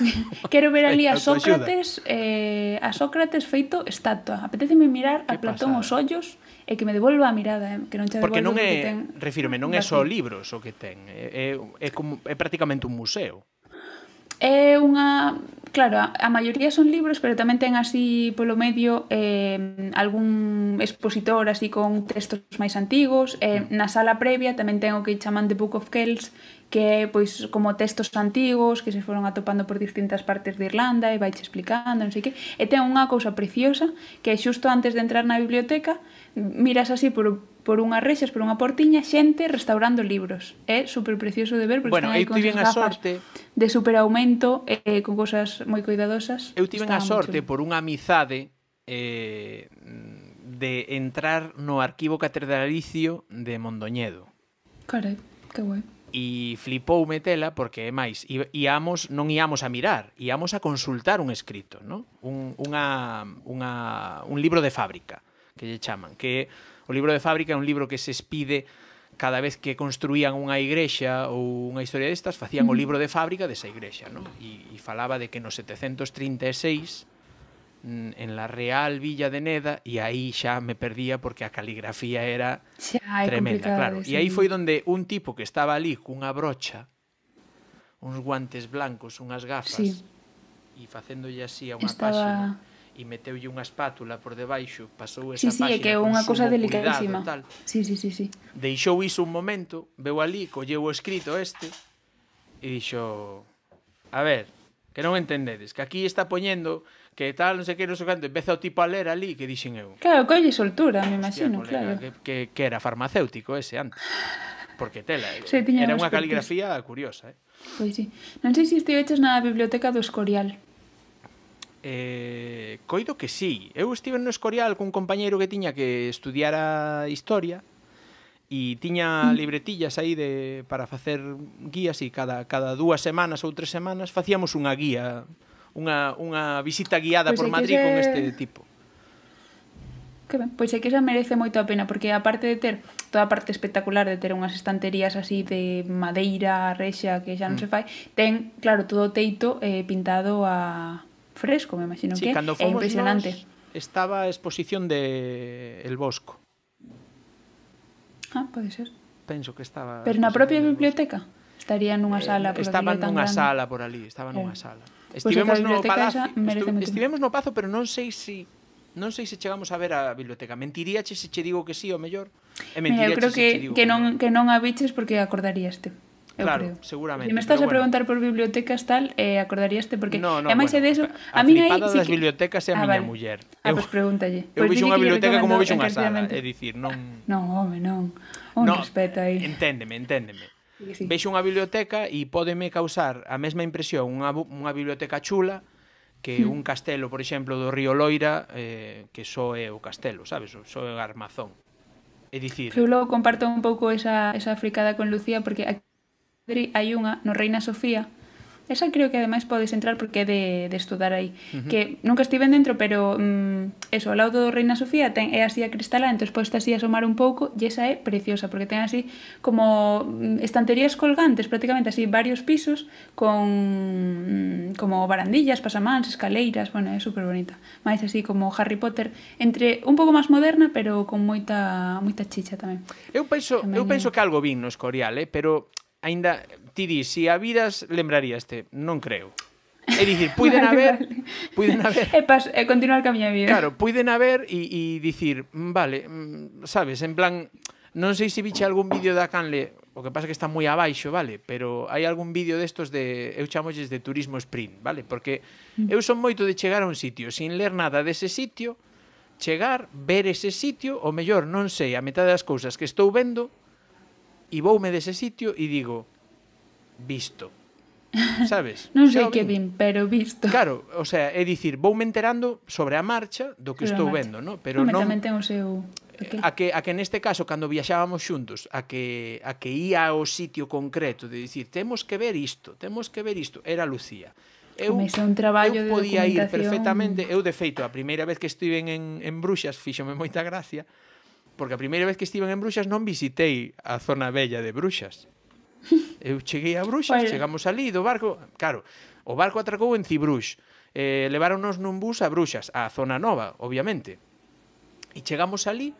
Quero ver ali a Sócrates eh, a Sócrates feito estatua. Apeteceme mirar a Platón os ollos e que me devolva a mirada, eh, que non che Porque non é, que ten... refírome, non é só libros o que ten, é, é, é, como, é prácticamente un museo. É unha... Claro, a, a maioría son libros, pero tamén ten así polo medio eh, algún expositor así con textos máis antigos. Eh, mm. na sala previa tamén ten o que chaman The Book of Kells, que é pois como textos antigos que se foron atopando por distintas partes de Irlanda e vai explicando, non sei que. E ten unha cousa preciosa que é xusto antes de entrar na biblioteca, miras así por por unhas rexas, por unha portiña, xente restaurando libros. É super precioso de ver porque bueno, eu tiven a sorte de superaumento eh, con cousas moi cuidadosas. Eu tiven a sorte por unha amizade eh, de entrar no arquivo catedralicio de Mondoñedo. Carai, que guai e flipou metela porque é máis íamos non íamos a mirar íamos a consultar un escrito non? Un, unha, unha, un libro de fábrica que lle chaman que o libro de fábrica é un libro que se expide cada vez que construían unha igrexa ou unha historia destas, facían o libro de fábrica desa igrexa, non? E, e falaba de que no 736 en la Real Villa de Neda e aí xa me perdía porque a caligrafía era xa, tremenda, claro. Sí. E aí foi onde un tipo que estaba ali cunha brocha, uns guantes blancos, unhas gafas, sí. e facéndolle así a unha estaba... páxina e meteulle unha espátula por debaixo, pasou esa sí, sí, é que é unha cousa delicadísima. tal. Sí, sí, sí, sí. Deixou iso un momento, veu ali, colleu o escrito este e dixo, a ver, que non entendedes, que aquí está poñendo que tal, non sei que, non sei cando, empeza o tipo a ler ali que dixen eu. Claro, colle soltura, me imagino, Hostia, colega, claro. Que, que, que era farmacéutico ese antes. Porque tela, eh, sí, era unha caligrafía curiosa, eh. Pois sí. Non sei se estive estiveches na biblioteca do Escorial. Eh, coido que sí. Eu estive no Escorial cun compañeiro que tiña que estudiar a historia e tiña mm. libretillas aí de para facer guías e cada cada dúas semanas ou tres semanas facíamos unha guía unha, unha visita guiada pues pois por Madrid se... con este tipo que ben. Pois é que xa merece moito a pena, porque aparte de ter toda a parte espectacular de ter unhas estanterías así de madeira, rexa, que xa non mm. se fai, ten, claro, todo o teito eh, pintado a fresco, me imagino sí, que é impresionante. Nos, estaba a exposición de El Bosco. Ah, pode ser. Penso que estaba... Pero na propia biblioteca? Estaría nunha eh, sala por eh, Estaba nunha sala por ali, estaba nunha eh. sala. Estivemos pues no Palacio, estu, estivemos no Pazo, pero non sei se si Non sei se chegamos a ver a biblioteca. Mentiríache se che digo que sí o mellor? E mentiríache Mira, eu creo que, che digo que non, que non a viches porque acordaríaste. Eu claro, creo. seguramente. Se me estás a bueno. preguntar por bibliotecas tal, eh, acordaríaste porque no, no, máis bueno, de eso, a, a min aí sí das que... bibliotecas é a ah, miña vale. muller. Ah, eu, pues pregúntalle. Eu pues vixo unha biblioteca como vixo unha sala, é dicir, non Non, home, non. Un no, respeto aí. Enténdeme, enténdeme sí. vexo unha biblioteca e pódeme causar a mesma impresión unha, unha biblioteca chula que hmm. un castelo, por exemplo, do río Loira, eh, que só é o castelo, sabes? Só é o armazón. É dicir... Eu logo comparto un pouco esa, esa fricada con Lucía, porque aquí hai unha no Reina Sofía, Esa creo que ademais podes entrar porque é de, de estudar aí. Uh -huh. Que nunca estiven dentro, pero mm, eso, ao lado do Reina Sofía ten, é así a cristalá, entón podes así asomar un pouco e esa é preciosa, porque ten así como mm, estanterías colgantes, prácticamente así varios pisos con mm, como barandillas, pasamans, escaleiras, bueno, é super bonita. Mais así como Harry Potter, entre un pouco máis moderna, pero con moita moita chicha tamén. Eu penso, tamén eu penso que algo vin no Escorial, eh, pero aínda ti dis, se si a viras lembraríaste, non creo. É dicir, puiden vale, haber, vale. puiden haber. E pas, e continuar camiña miña vida. Claro, puiden haber e e dicir, mm, vale, mm, sabes, en plan non sei se viche algún vídeo da Canle, o que pasa que está moi abaixo, vale, pero hai algún vídeo destos de eu chamolles de turismo sprint, vale, porque mm. eu son moito de chegar a un sitio sin ler nada dese sitio, chegar, ver ese sitio, o mellor non sei a metade das cousas que estou vendo, e voume dese sitio e digo visto. Sabes? non sei que vin, pero visto. Claro, o sea, é dicir, voume enterando sobre a marcha do que sobre estou vendo, no? Pero Home, non tamén ten o seu okay. a que a que neste caso cando viaxábamos xuntos, a que a que ía ao sitio concreto de dicir, temos que ver isto, temos que ver isto, era Lucía. Eu, un traballo eu podía ir perfectamente, eu de feito, a primeira vez que estive en, en Bruxas fíxome moita gracia, porque a primeira vez que estiven en Bruxas non visitei a zona bella de Bruxas. Eu cheguei a Bruxas, bueno. chegamos ali do barco, claro, o barco atracou en Cibrux. Eh, leváronos nun bus a Bruxas, a zona nova, obviamente. E chegamos ali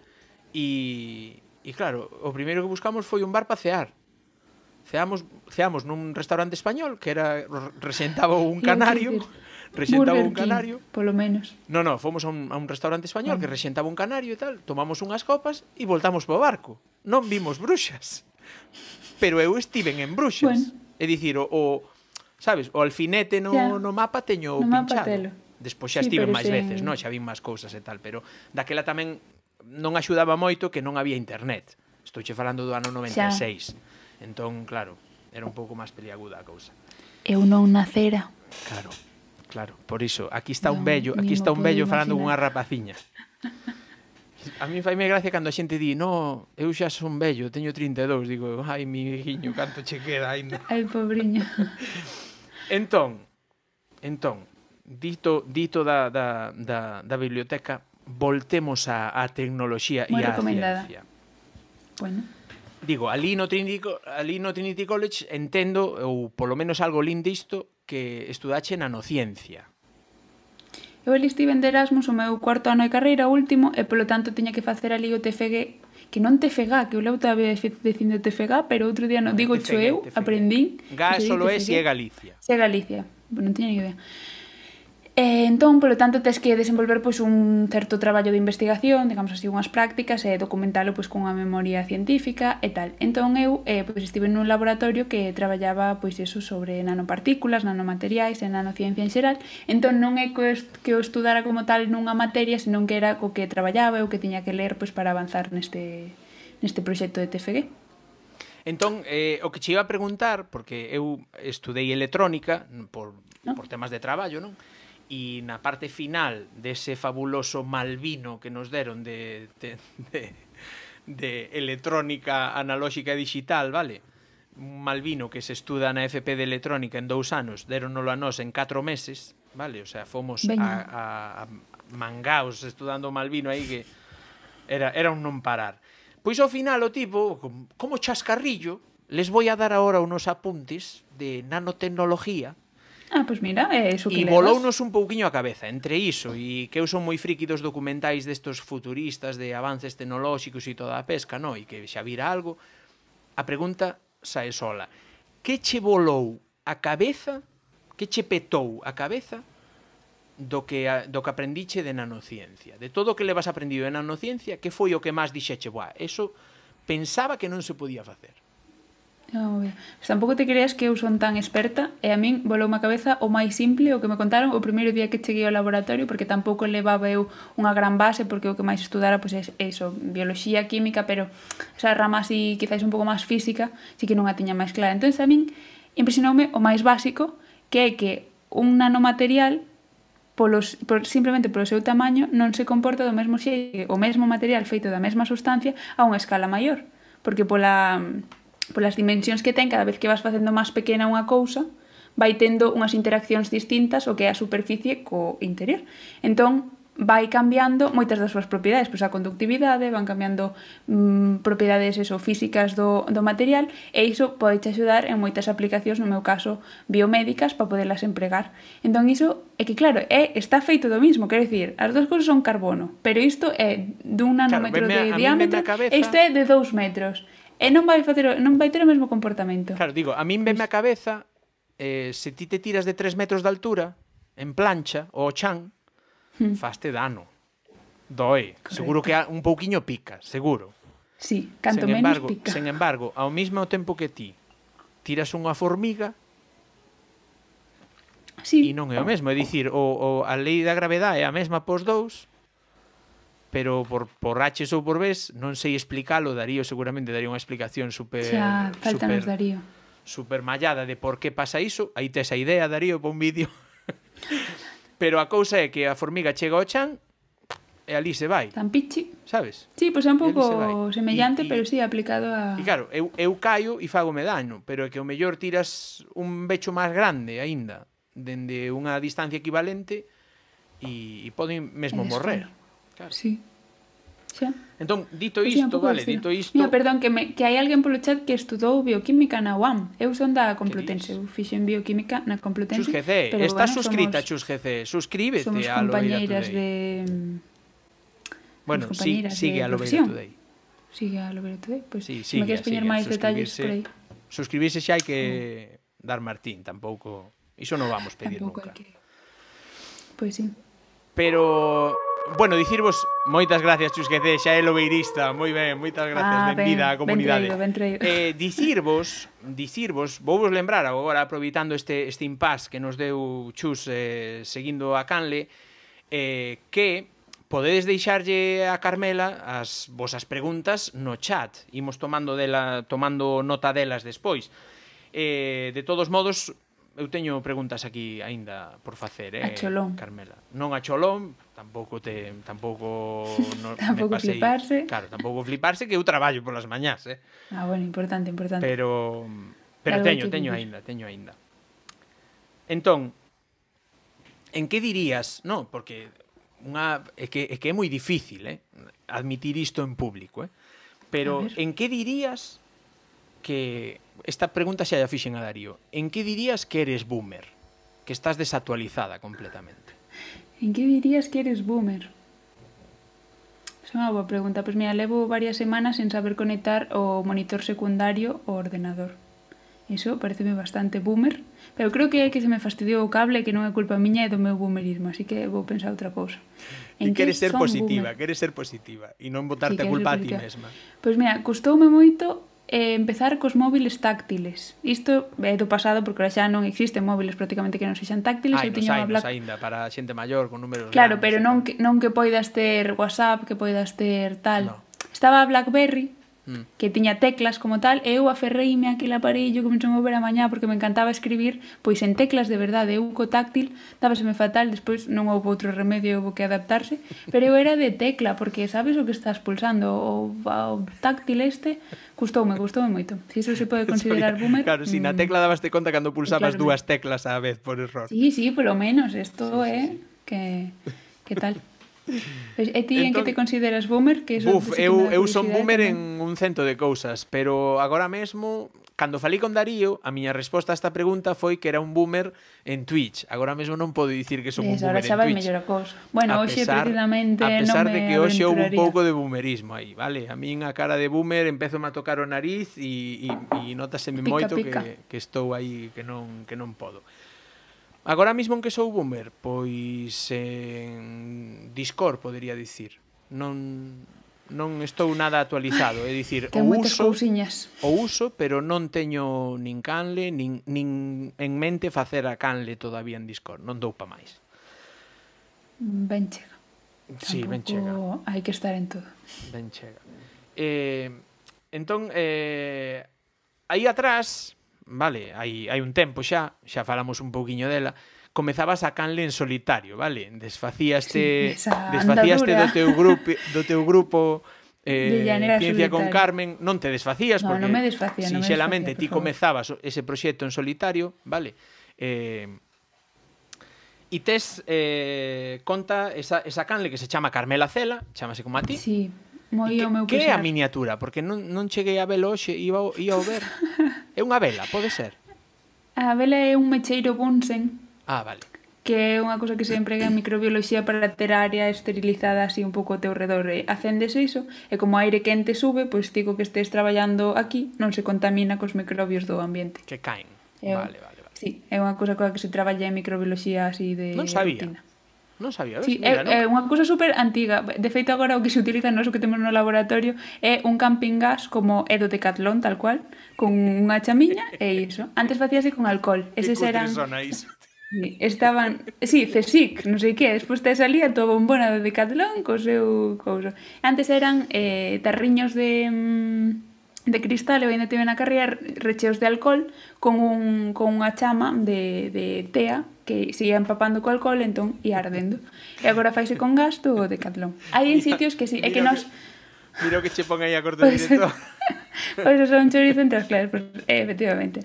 e, e claro, o primeiro que buscamos foi un bar para cear. Ceamos, ceamos nun restaurante español que era resentaba un canario rexentaba Burger un canario. King, polo menos. No, no, fomos a un, a un restaurante español que rexentaba un canario e tal, tomamos unhas copas e voltamos pro barco. Non vimos bruxas. Pero eu estiven en bruxas. Bueno. É dicir, o, o sabes, o alfinete no, yeah. no mapa teño no pinchado. Mapa Despois xa sí, estiven máis sí. veces, no? xa vin máis cousas e tal, pero daquela tamén non axudaba moito que non había internet. Estou che falando do ano 96. Xa. Entón, claro, era un pouco máis peliaguda a cousa. Eu non nacera. Claro. Claro, por iso, aquí está un vello, aquí está un vello falando cunha rapaciña. A mí faime gracia cando a xente di, no, eu xa son vello, teño 32, digo, ai, mi guiño, canto che queda ainda. Ai, pobriño. entón, entón, dito, dito da, da, da, da biblioteca, voltemos á, a tecnoloxía e á ciencia. Bueno. Digo, ali no Trinity, ali no Trinity College entendo, ou polo menos algo lindo que estudache nanociencia. Eu ali estive de Erasmus o meu cuarto ano de carreira, o último, e polo tanto tiña que facer ali o TFG, que non TFG, que eu levo todavía dicindo TFG, pero outro día non, no, digo TFG, cho eu, TFG. aprendín. Ga solo é se é Galicia. Se é Galicia, non tiña ni idea. E entón, polo tanto, tes que desenvolver pois, un certo traballo de investigación, digamos así, unhas prácticas, e documentalo pois, cunha memoria científica e tal. Entón, eu eh, pois, estive nun laboratorio que traballaba pois eso sobre nanopartículas, nanomateriais e nanociencia en xeral. Entón, non é que o estudara como tal nunha materia, senón que era co que traballaba e o que tiña que ler pois, para avanzar neste, neste proxecto de TFG. Entón, eh, o que che iba a preguntar, porque eu estudei electrónica por, no. Ah. por temas de traballo, non? e na parte final dese fabuloso Malvino que nos deron de, de, de, de electrónica analóxica e digital, vale? Un Malvino que se estuda na FP de electrónica en dous anos, deronolo a nós en 4 meses, vale? O sea, fomos a, a, a mangaos estudando Malvino aí que era, era un non parar. Pois ao final o tipo, como chascarrillo, les voy a dar agora unos apuntes de nanotecnología Ah, pois pues mira, é iso que E volounos un pouquiño a cabeza entre iso e que eu son moi friki dos documentais destos futuristas de avances tecnolóxicos e toda a pesca, no, e que xa vira algo. A pregunta sae sola. Que che volou a cabeza? Que che petou a cabeza do que do que aprendiche de nanociencia? De todo o que levas aprendido de nanociencia, que foi o que máis dixeche, Boa, eso pensaba que non se podía facer." Ah, pues tampouco te creas que eu son tan experta e a min volou má cabeza o máis simple o que me contaron o primeiro día que cheguei ao laboratorio porque tampouco levaba eu unha gran base porque o que máis estudara pois é eso, bioloxía, química, pero esa rama así quizás un pouco máis física si que non a tiña máis clara. Entón a min impresionoume o máis básico que é que un nanomaterial polos, por, simplemente polo seu tamaño non se comporta do mesmo xeito o mesmo material feito da mesma sustancia a unha escala maior porque pola polas dimensións que ten, cada vez que vas facendo máis pequena unha cousa, vai tendo unhas interaccións distintas o que é a superficie co interior. Entón, vai cambiando moitas das súas propiedades, pois a conductividade, van cambiando mmm, propiedades eso, físicas do, do material e iso pode axudar en moitas aplicacións, no meu caso, biomédicas para poderlas empregar. Entón iso é que claro, é está feito do mismo, quero dicir, as dúas cousas son carbono, pero isto é dun nanómetro claro, a, de a diámetro, cabeza... isto é de 2 metros e non vai facer non vai ter o mesmo comportamento. Claro, digo, a min venme pois. a cabeza eh, se ti te tiras de 3 metros de altura en plancha ou chan, hmm. faste dano. Doe, Correcto. seguro que un pouquiño pica, seguro. Sí, canto sen embargo, menos pica. Sen embargo, ao mesmo tempo que ti tiras unha formiga, Sí. E non é o mesmo, é dicir, o, o, a lei da gravedade é a mesma pos dous, pero por, por H ou por B non sei explicalo, Darío seguramente daría unha explicación super... Xa, falta super, Darío. Super mallada de por que pasa iso, aí tes a idea, Darío, pa un vídeo. pero a cousa é que a formiga chega ao chan e ali se vai. Tan pichi. Sabes? Sí, pois pues é un pouco se semellante, y, pero sí aplicado a... E claro, eu, eu caio e fago me daño, pero é que o mellor tiras un becho máis grande aínda, dende unha distancia equivalente, e, e poden mesmo morrer. Foi. Claro. Sí. Xa. Entón, dito isto, sí, vale, dito isto... Mira, perdón, que, me, que hai alguén polo chat que estudou bioquímica na UAM. Eu son da Complutense, eu fixen bioquímica na Complutense. Xus GC, está bueno, suscrita, somos, Xus GC, suscríbete somos a compañeiras de... Bueno, sí, sigue de a Lobeira Today. Sigue a Lobeira Today, pois pues, sí, me queres poñer máis detalles por aí. Suscribirse xa hai que dar Martín, tampouco... Iso non vamos pedir tampouco nunca. Que... Pois pues, sí. Pero Bueno, dicirvos moitas gracias, Chus, que xa é lobeirista. Moi ben, moitas gracias, ah, benvida ben, a comunidade. Ben traído, ben traído. Eh, dicirvos, dicirvos, vou vos lembrar agora, aproveitando este, este impas que nos deu Chus eh, seguindo a Canle, eh, que podedes deixarlle a Carmela as vosas preguntas no chat. Imos tomando, dela, tomando nota delas despois. Eh, de todos modos, eu teño preguntas aquí aínda por facer, eh, a Cholón. Carmela. Non a Cholón, tampouco te tampouco no, tampouco me pasei, fliparse. Claro, tampouco fliparse que eu traballo polas mañás, eh. Ah, bueno, importante, importante. Pero pero Algo teño, teño aínda, teño aínda. Entón, en que dirías, no, porque unha é que é que é moi difícil, eh, admitir isto en público, eh. Pero en que dirías que esta pregunta xa ya fixen a Darío. En que dirías que eres boomer? Que estás desactualizada completamente. En que dirías que eres boomer? É unha boa pregunta. Pois mira, levo varias semanas sen saber conectar o monitor secundario ao ordenador. Iso pareceme bastante boomer, pero creo que é que se me fastidiou o cable que non é culpa miña e do meu boomerismo, así que vou pensar outra cousa. En e queres ser positiva, boomer? queres ser positiva e non botarte sí, a culpa a ti mesma. Pois mira, costoume moito eh, empezar cos móviles táctiles. Isto é do pasado porque xa non existen móviles prácticamente que non sexan táctiles. Ai, eu hai, Black... ainda para xente maior con números Claro, grandes, pero non que, non que poidas ter WhatsApp, que poidas ter tal. No. Estaba a BlackBerry, que tiña teclas como tal, e eu aferreime aquel aparello que me chamou ver a mañá porque me encantaba escribir, pois en teclas de verdade, eu co táctil dábaseme fatal, despois non houve outro remedio, houve que adaptarse, pero eu era de tecla, porque sabes o que estás pulsando, o, o táctil este, gustoume, gustoume moito. Se iso se pode considerar boomer... Claro, si na mm. tecla dabaste conta cando pulsabas claro, dúas teclas á vez por error. Sí, sí, polo menos, isto sí, sí, é eh, sí. que que tal? Pois, e ti en que te entón- consideras boomer? Que Uf, eu, eu son boomer en un cento de cousas, pero agora mesmo, cando falei con Darío, a miña resposta a esta pregunta foi que era un boomer en Twitch. Agora mesmo non podo dicir que son es, un boomer en Twitch. Agora xa vai mellor a cousa. Bueno, a hoxe pesar, precisamente A pesar de que hoxe houve un pouco de boomerismo aí, vale? A min a cara de boomer empezo a tocar o nariz e, e, e notaseme moito pica. Que, que estou aí que non, que non podo. Agora mismo en que sou boomer, pois en Discord podería dicir. Non non estou nada actualizado, é dicir, Ten o uso cousiñas. o uso, pero non teño nin canle, nin, nin en mente facer a canle todavía en Discord, non dou pa máis. Ben chega. Sí, Tampouco ben chega. Hai que estar en todo. Ben chega. Eh, entón, eh, aí atrás, vale, hai, hai un tempo xa, xa falamos un pouquiño dela, comezabas a canle en solitario, vale? Desfacíaste sí, desfacíaste do teu grupo do teu grupo eh, Ciencia solitario. con Carmen, non te desfacías no, porque non me desfacía, sinxelamente no ti comezabas ese proxecto en solitario, vale? Eh, e tes eh, conta esa, esa canle que se chama Carmela Cela, chamase como a ti. Sí Moía o meu Que é a miniatura? Porque non, non cheguei a velo hoxe, iba, iba o ver. É unha vela, pode ser? A vela é un mecheiro Bunsen. Ah, vale. Que é unha cousa que se emprega en microbioloxía para ter área esterilizada así un pouco ao teu redor. E acendes iso e como aire quente sube, pois pues, digo que estés traballando aquí, non se contamina cos microbios do ambiente. Que caen. É, vale, vale, vale. Sí, é unha cousa coa que se traballa en microbioloxía así de... Non sabía. Rutina. Non sabía, ves? Sí, Mira, é, é unha cousa super antiga. De feito, agora o que se utiliza non o que temos no laboratorio é un camping gas como é do Decathlon, tal cual, con unha chamiña e iso. Antes facíase con alcohol. Eses eran... Estaban, sí, CSIC, non sei que, despois te salía tua bombona de Decathlon co seu couso. Antes eran eh, tarriños de... Mm, de cristal e ainda tive na carreira recheos de alcohol con, un, con unha chama de, de tea que se ia empapando co alcohol entón ia ardendo e agora faise con gas de catlón. hai en sitios que si, sí, é que nos mira que che pon aí a corte pues, pois directo pois pues, son chorizo entre as claves, pues, pois, eh, efectivamente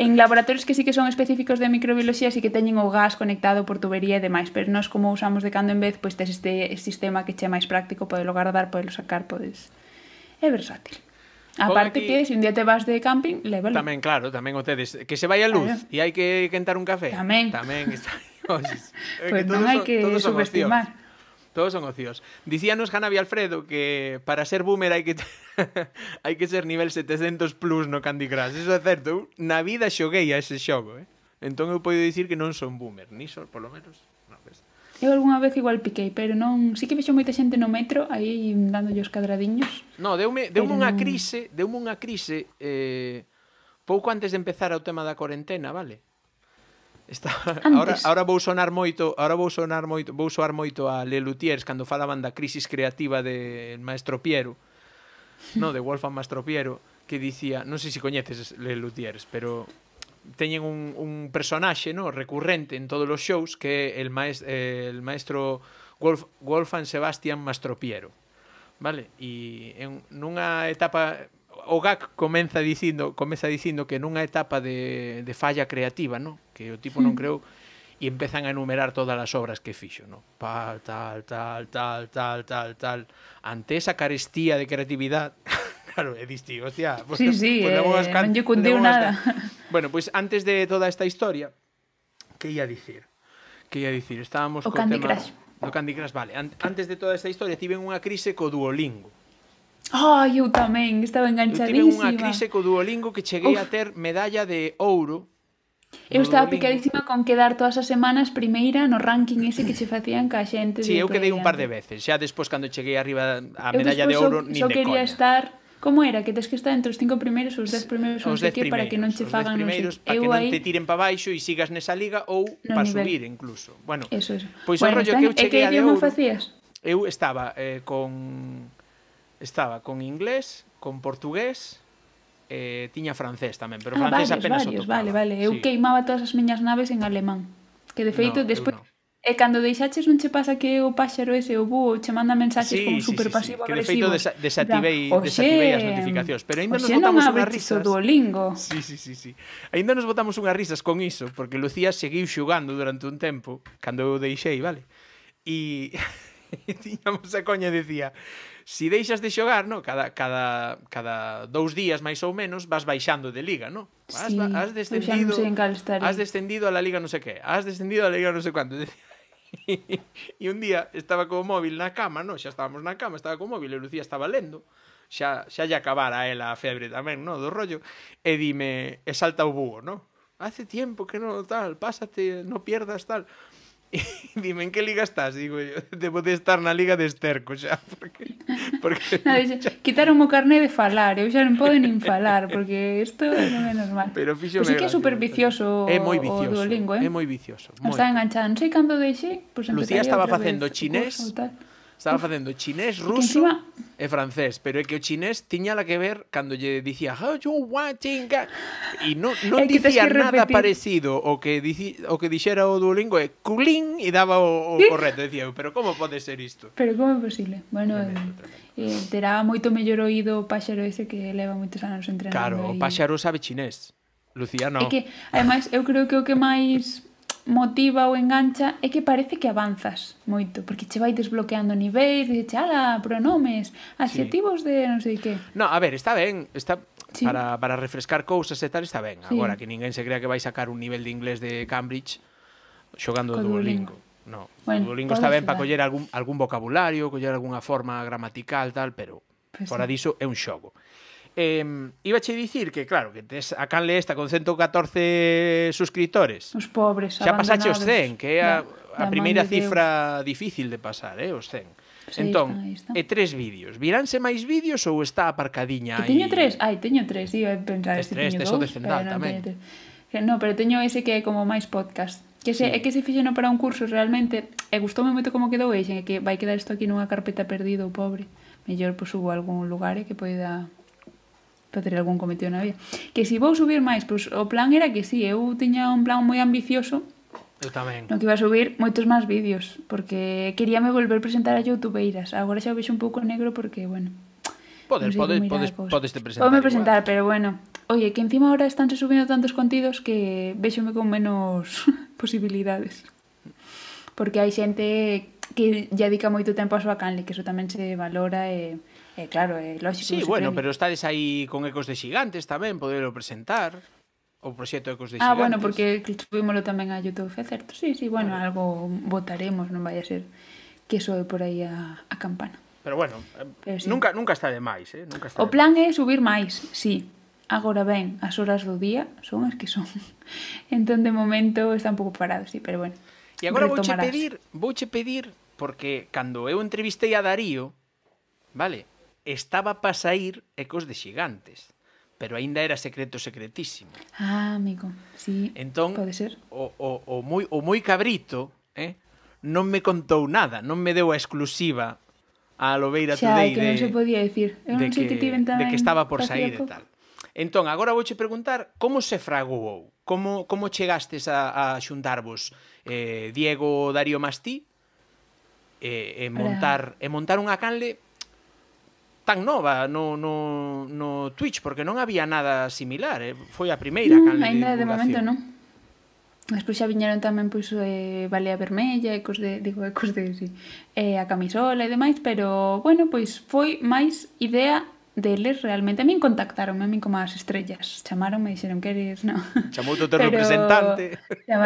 En laboratorios que sí que son específicos de microbioloxía sí que teñen o gas conectado por tubería e demais, pero nós como usamos de cando en vez, pois pues, tes este sistema que che máis práctico, podelo guardar, podelo sacar, podes... É versátil. Aparte aquí... que se si un día te vas de camping, levelo. Tamén, claro, tamén o tedes. Que se vai a luz e hai que quentar un café. Tamén. Tamén está... pues pois non hai que todos subestimar. Todos son ocios. Dicíanos Janabi Alfredo que para ser boomer hai que hai que ser nivel 700 plus no Candy Crush. Eso é certo. Eu na vida xoguei a ese xogo, eh? Entón eu podo dicir que non son boomer, ni por polo menos. Eu algunha vez igual piquei, pero non... Si sí que vexo moita xente no metro aí dándolle os cadradiños. No, deume, deume unha crise, deume unha crise eh, pouco antes de empezar o tema da cuarentena, vale? Está, agora ahora, ahora vou sonar moito, ahora vou sonar moito, vou soar moito a Lelutiers cando falaban da crisis creativa de Maestro Piero. No, de Wolfgang Maestro Piero, que dicía, non sei se coñeces Lelutiers, pero teñen un, un personaxe no recurrente en todos os shows que é el, maest, eh, el maestro Wolf, Wolfgang Sebastian Mastropiero. Vale? E en, nunha etapa o GAC comeza dicindo, comeza dicindo que nunha etapa de, de falla creativa, no? que o tipo non hmm. creou e empezan a enumerar todas as obras que fixo, no? Pa, tal, tal, tal, tal, tal, tal. Ante esa carestía de creatividade Claro, e diste, hostia, pues, sí, sí, pues, eh, can... non lle cundeu nada. Can... Bueno, pois pues, antes de toda esta historia, que ia dicir? Que ia dicir? Estábamos o co Candy tema... Crush. Do Candy Crush, vale. antes de toda esta historia, tiven unha crise co Duolingo. Ai, oh, eu tamén, estaba enganchadísima. Eu tive unha crise co Duolingo que cheguei Uf. a ter medalla de ouro Eu estaba picadísima con quedar todas as semanas primeira no ranking ese que che facían ca xente. Si, sí, eu quedei un par de veces. Xa despois cando cheguei arriba a medalla de ouro, so, nin so de quería estar Como era? Que tens que estar entre os cinco primeiros ou os dez primeiros, os dez que, primeiros para que non che fagan... Os primeiros, para que non te tiren para baixo e sigas nesa liga ou no para subir incluso. Bueno, eso, eso. pois bueno, o rollo que eu cheguei a de Ouro... facías? Eu estaba eh, con... Estaba con inglés, con portugués, eh, tiña francés tamén, pero ah, francés vale, apenas varios, o tocaba. Vale, vale, eu sí. queimaba todas as miñas naves en alemán. Que de feito, no, despois no. E cando deixaches non che pasa que o páxaro ese o búho che manda mensaxes sí, como super pasivo sí, sí, sí. Que de feito desa desativei, Oxe, desativei as notificacións, pero aínda nos botamos unhas risas. do Duolingo. Sí, sí, sí, sí. Aínda nos botamos unhas risas con iso, porque Lucía seguiu xogando durante un tempo, cando eu deixei, vale? E tiñamos a coña e dicía si deixas de xogar, no, cada, cada, cada dous días máis ou menos vas baixando de liga, no? Has, sí, has descendido, has descendido a la liga non sei que, has descendido a la liga non sei quanto, decía e un día estaba co móvil na cama, non? Xa estábamos na cama, estaba co móvil e Lucía estaba lendo. Xa, xa lle acabara ela a febre tamén, non? Do rollo. E dime, e salta o búho, non? Hace tiempo que non tal, pásate, no pierdas tal. dime, en que liga estás? Digo, yo, debo de estar na liga de esterco xa, porque... porque no, xa, quitaron o carné de falar, eu xa non podo nin falar, porque isto non é normal. Pero fixo pues pois sí que é super vicioso é moi vicioso, o Duolingo, eh? É moi vicioso. Moi. Está enganchado, non sei cando deixe... pois pues Lucía estaba facendo chinés, Estaba facendo chinés, ruso e francés, pero é que o chinés tiña la que ver cando lle dicía "How oh, you watching?" e non non dicía nada parecido o que dici, o que dixera o Duolingo é eh, culín e daba o, o correcto, dicía, pero como pode ser isto? Pero como é posible? Bueno, tremendo, eh, tremendo. Eh, terá moito mellor oído o páxaro ese que leva moitos anos entrenando. Claro, o páxaro sabe chinés. Lucía non. É que, ademais, eu creo que o que máis motiva ou engancha é que parece que avanzas moito, porque che vai desbloqueando niveis, dixe, ala, pronomes, adxetivos sí. de non sei que. No, a ver, está ben, está sí. para, para refrescar cousas e tal, está ben. Sí. Agora que ninguén se crea que vai sacar un nivel de inglés de Cambridge xogando Duolingo. Duolingo. No, bueno, Duolingo está ben para coller algún, algún vocabulario, coller algunha forma gramatical, tal, pero pues fora sí. diso é un xogo. Eh, iba che dicir que, claro, que tes a canle esta con 114 suscriptores. Os pobres, Xa pasaxe os 100, que é a, a primeira de cifra Deus. difícil de pasar, eh, os 100. Pues entón, está, está. e tres vídeos. Viránse máis vídeos ou está aparcadiña aí? Teño tres? Ai, teño tres, iba a pensar tes tres, teño dous, pero tamén. non No, pero teño ese que é como máis podcast. Que se, sí. é que se fixeno para un curso realmente e gustoume moito como quedou e xe que vai quedar isto aquí nunha carpeta perdido, pobre. Mellor pois pues, a algún lugar e eh, que poida para ter algún cometido na vida. Que si vou subir máis, pois o plan era que si, sí, eu tiña un plan moi ambicioso. Eu tamén. No que iba a subir moitos máis vídeos, porque queríame volver presentar a youtubeiras. Agora xa o vexo un pouco negro porque, bueno... Podes, no podes, podes, podes te presentar. Podeme presentar, igual. pero bueno. Oye, que encima ahora están subindo tantos contidos que vexome con menos posibilidades. Porque hai xente que lle dedica moito tempo a súa canle, que eso tamén se valora e... Eh Eh, claro, é lógico. Sí, bueno, premio. pero estades aí con Ecos de Xigantes tamén, poderlo presentar o proxecto Ecos de Xigantes. Ah, bueno, porque subímoslo tamén a YouTube, é certo? Sí, sí, bueno, vale. Ah. algo votaremos, non vai a ser que soe por aí a, a campana. Pero bueno, eh, pero sí. nunca nunca está de máis, eh? Nunca está o plan é subir máis, sí. Agora ben, as horas do día son as que son. entón, de momento, está un pouco parado, sí, pero bueno. E agora che pedir, vouche pedir, porque cando eu entrevistei a Darío, vale, estaba para sair Ecos de Xigantes, pero aínda era secreto secretísimo. Ah, amigo, sí, entón, pode ser. O, o, o, moi, o moi cabrito, eh, non me contou nada, non me deu a exclusiva a Lobeira Xa, Today que non se podía decir. Eu de non sei que, que de que estaba por sair e tal. Entón, agora vouche preguntar como se fraguou? Como, como chegastes a, a xuntarvos eh, Diego Darío Mastí e, e montar, Para... e montar unha canle tan nova no, no, no Twitch, porque non había nada similar, eh? foi a primeira mm, canle Ainda de momento non. Despois xa viñeron tamén pois eh, balea vermella, ecos de, digo, ecos de, sí, eh, a camisola e demais, pero, bueno, pois foi máis idea deles realmente a min contactaronme a min como as estrellas. Chamaronme e dixeron eres, no. Chamou o teu Pero... representante.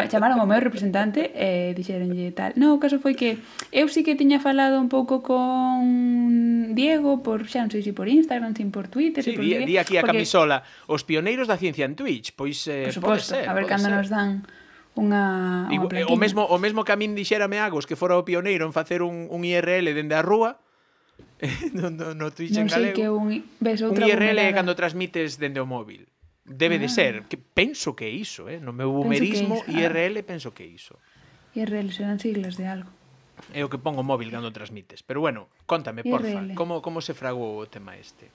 Chamaron o meu representante e eh, dixeronlle tal. No, o caso foi que eu sí que tiña falado un pouco con Diego por xa non sei se si por Instagram, sin por Twitter, sí, por di, di aquí porque... a camisola, os pioneiros da ciencia en Twitch, pois eh, por suposto, pode ser, a ver cando nos dan unha, unha Igual, eh, o mesmo o mesmo que a min dixérame Agos que fora o pioneiro en facer un, un IRL dende a rúa no, no, no Twitch non en sei galego. que un, ves outra un IRL é cando transmites dende o móvil. Debe ah. de ser, que penso que é iso, eh? no meu boomerismo penso iso, IRL ah. penso que é iso. IRL serán siglas de algo. É o que pongo o móvil cando transmites. Pero bueno, contame, IRL. porfa, como, como se fragou o tema este?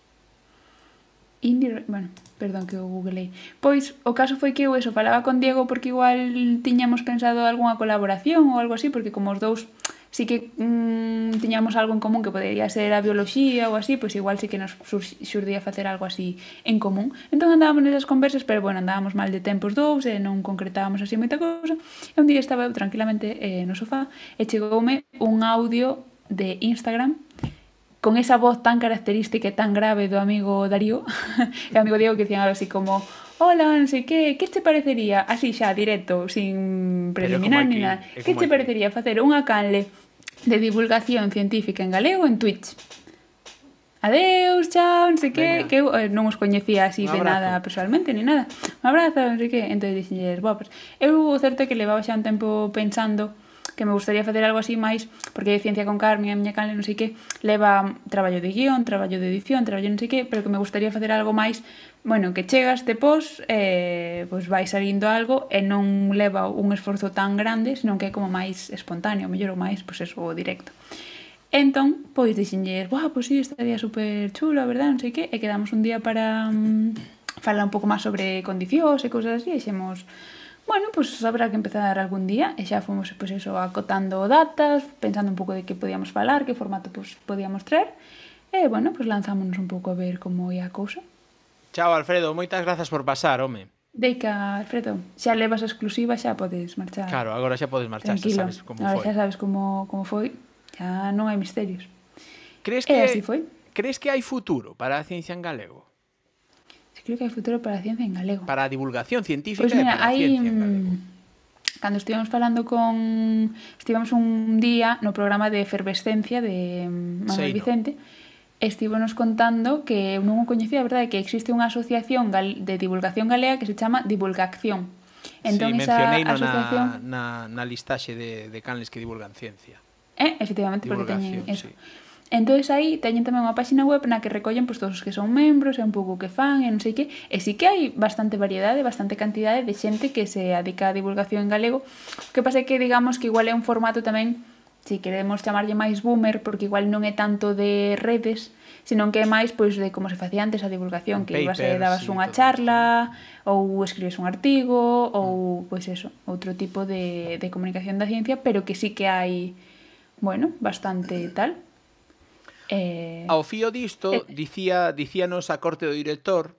Indie, bueno, perdón que o googlei. Pois, o caso foi que eu eso falaba con Diego porque igual tiñamos pensado algunha colaboración ou algo así, porque como os dous sí que mmm, tiñamos algo en común que podería ser a bioloxía ou así, pois igual sí que nos xurdía facer algo así en común. Entón andábamos nesas conversas, pero bueno, andábamos mal de tempos dous e non concretábamos así moita cousa. E un día estaba eu tranquilamente eh, no sofá e chegoume un audio de Instagram con esa voz tan característica e tan grave do amigo Darío, e amigo Diego que dicían algo así como hola, non sei que, que te parecería, así xa, directo, sin preliminar ni nada, que te parecería facer unha canle de divulgación científica en galego en Twitch? Adeus, chao, non sei que, Venga. que eu eh, non os coñecía así de nada personalmente, ni nada. Un abrazo, non sei que. Entón dixen, boa, pues, eu o certo é que levaba xa un tempo pensando que me gustaría facer algo así máis, porque hai ciencia con Carmen, a miña canle, non sei que, leva traballo de guión, traballo de edición, traballo non sei que, pero que me gustaría facer algo máis, bueno, que chegas, este pos, eh, pois vai salindo algo e non leva un esforzo tan grande, senón que é como máis espontáneo, mellor ou máis, pois eso, o directo. Entón, pois dixenlle, "Buah, pois si, sí, estaría super chulo, verdad? Non sei que." E quedamos un día para um, falar un pouco máis sobre condicións e cousas así, e xemos bueno, pois pues, habrá que empezar algún día e xa fomos pois pues, eso acotando datas, pensando un pouco de que podíamos falar, que formato pois, pues, podíamos traer e bueno, pois lanzámonos un pouco a ver como ia a cousa. Chao Alfredo, moitas grazas por pasar, home. Deica, Alfredo, xa levas a exclusiva, xa podes marchar. Claro, agora xa podes marchar, Tranquilo. xa sabes como agora foi. Xa sabes como, como foi, xa non hai misterios. Crees que, e así foi. Crees que hai futuro para a ciencia en galego? Explica o futuro para a ciencia en galego. Para a divulgación científica pois, pues, mira, e para hai... ciencia en galego. Cando estivemos falando con... Estivemos un día no programa de efervescencia de mm, Manuel Seino. Vicente estivonos contando que non o coñecía, a verdade, que existe unha asociación de divulgación galega que se chama Divulgación. Entón, sí, mencionei esa asociación... na, na, na listaxe de, de canles que divulgan ciencia. Eh, efectivamente, porque teñen eso. Sí. Entón aí teñen tamén unha páxina web na que recollen pois, todos os que son membros e un pouco que fan e non sei que. E sí que hai bastante variedade, bastante cantidade de xente que se adica a divulgación en galego. O que pasa é que digamos que igual é un formato tamén se queremos chamarlle máis boomer, porque igual non é tanto de redes, senón que é máis pois de como se facía antes a divulgación, que ibas e dabas unha charla, ou escribes un artigo, mm. ou pois eso, outro tipo de, de comunicación da ciencia, pero que sí que hai, bueno, bastante tal. Eh... Ao fío disto, eh... dicía, dicíanos a corte do director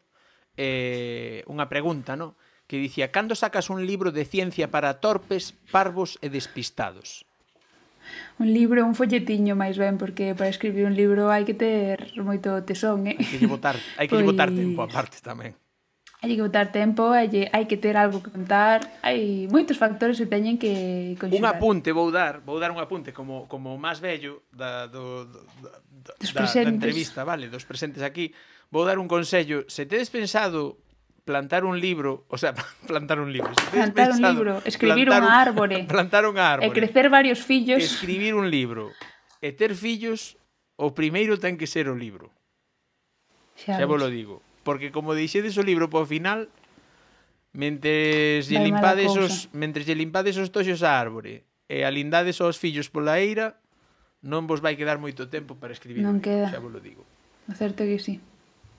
eh, unha pregunta, no? que dicía, cando sacas un libro de ciencia para torpes, parvos e despistados? Un libro, un folletiño máis ben, porque para escribir un libro hai que ter moito tesón, eh? Hai que lle botar, hai que pois... Pues... botar tempo aparte tamén. Hai que botar tempo, hai, hai que ter algo que contar, hai moitos factores que teñen que conxugar. Un apunte vou dar, vou dar un apunte como como máis vello da, do, do, dos da, da entrevista, vale, dos presentes aquí, vou dar un consello. Se tedes pensado plantar un libro, o sea, plantar un libro. Se plantar un libro, escribir unha árbore. Plantar unha árbore. E crecer varios fillos. Escribir un libro e ter fillos, o primeiro ten que ser o libro. Xa, xa vos lo digo. Porque como dixedes o libro por final, mentre lle limpades os, mentres lle limpades os toxos á árbore e alindades aos fillos pola eira, non vos vai quedar moito tempo para escribir. Non queda. Xa vos lo digo. O certo que sí.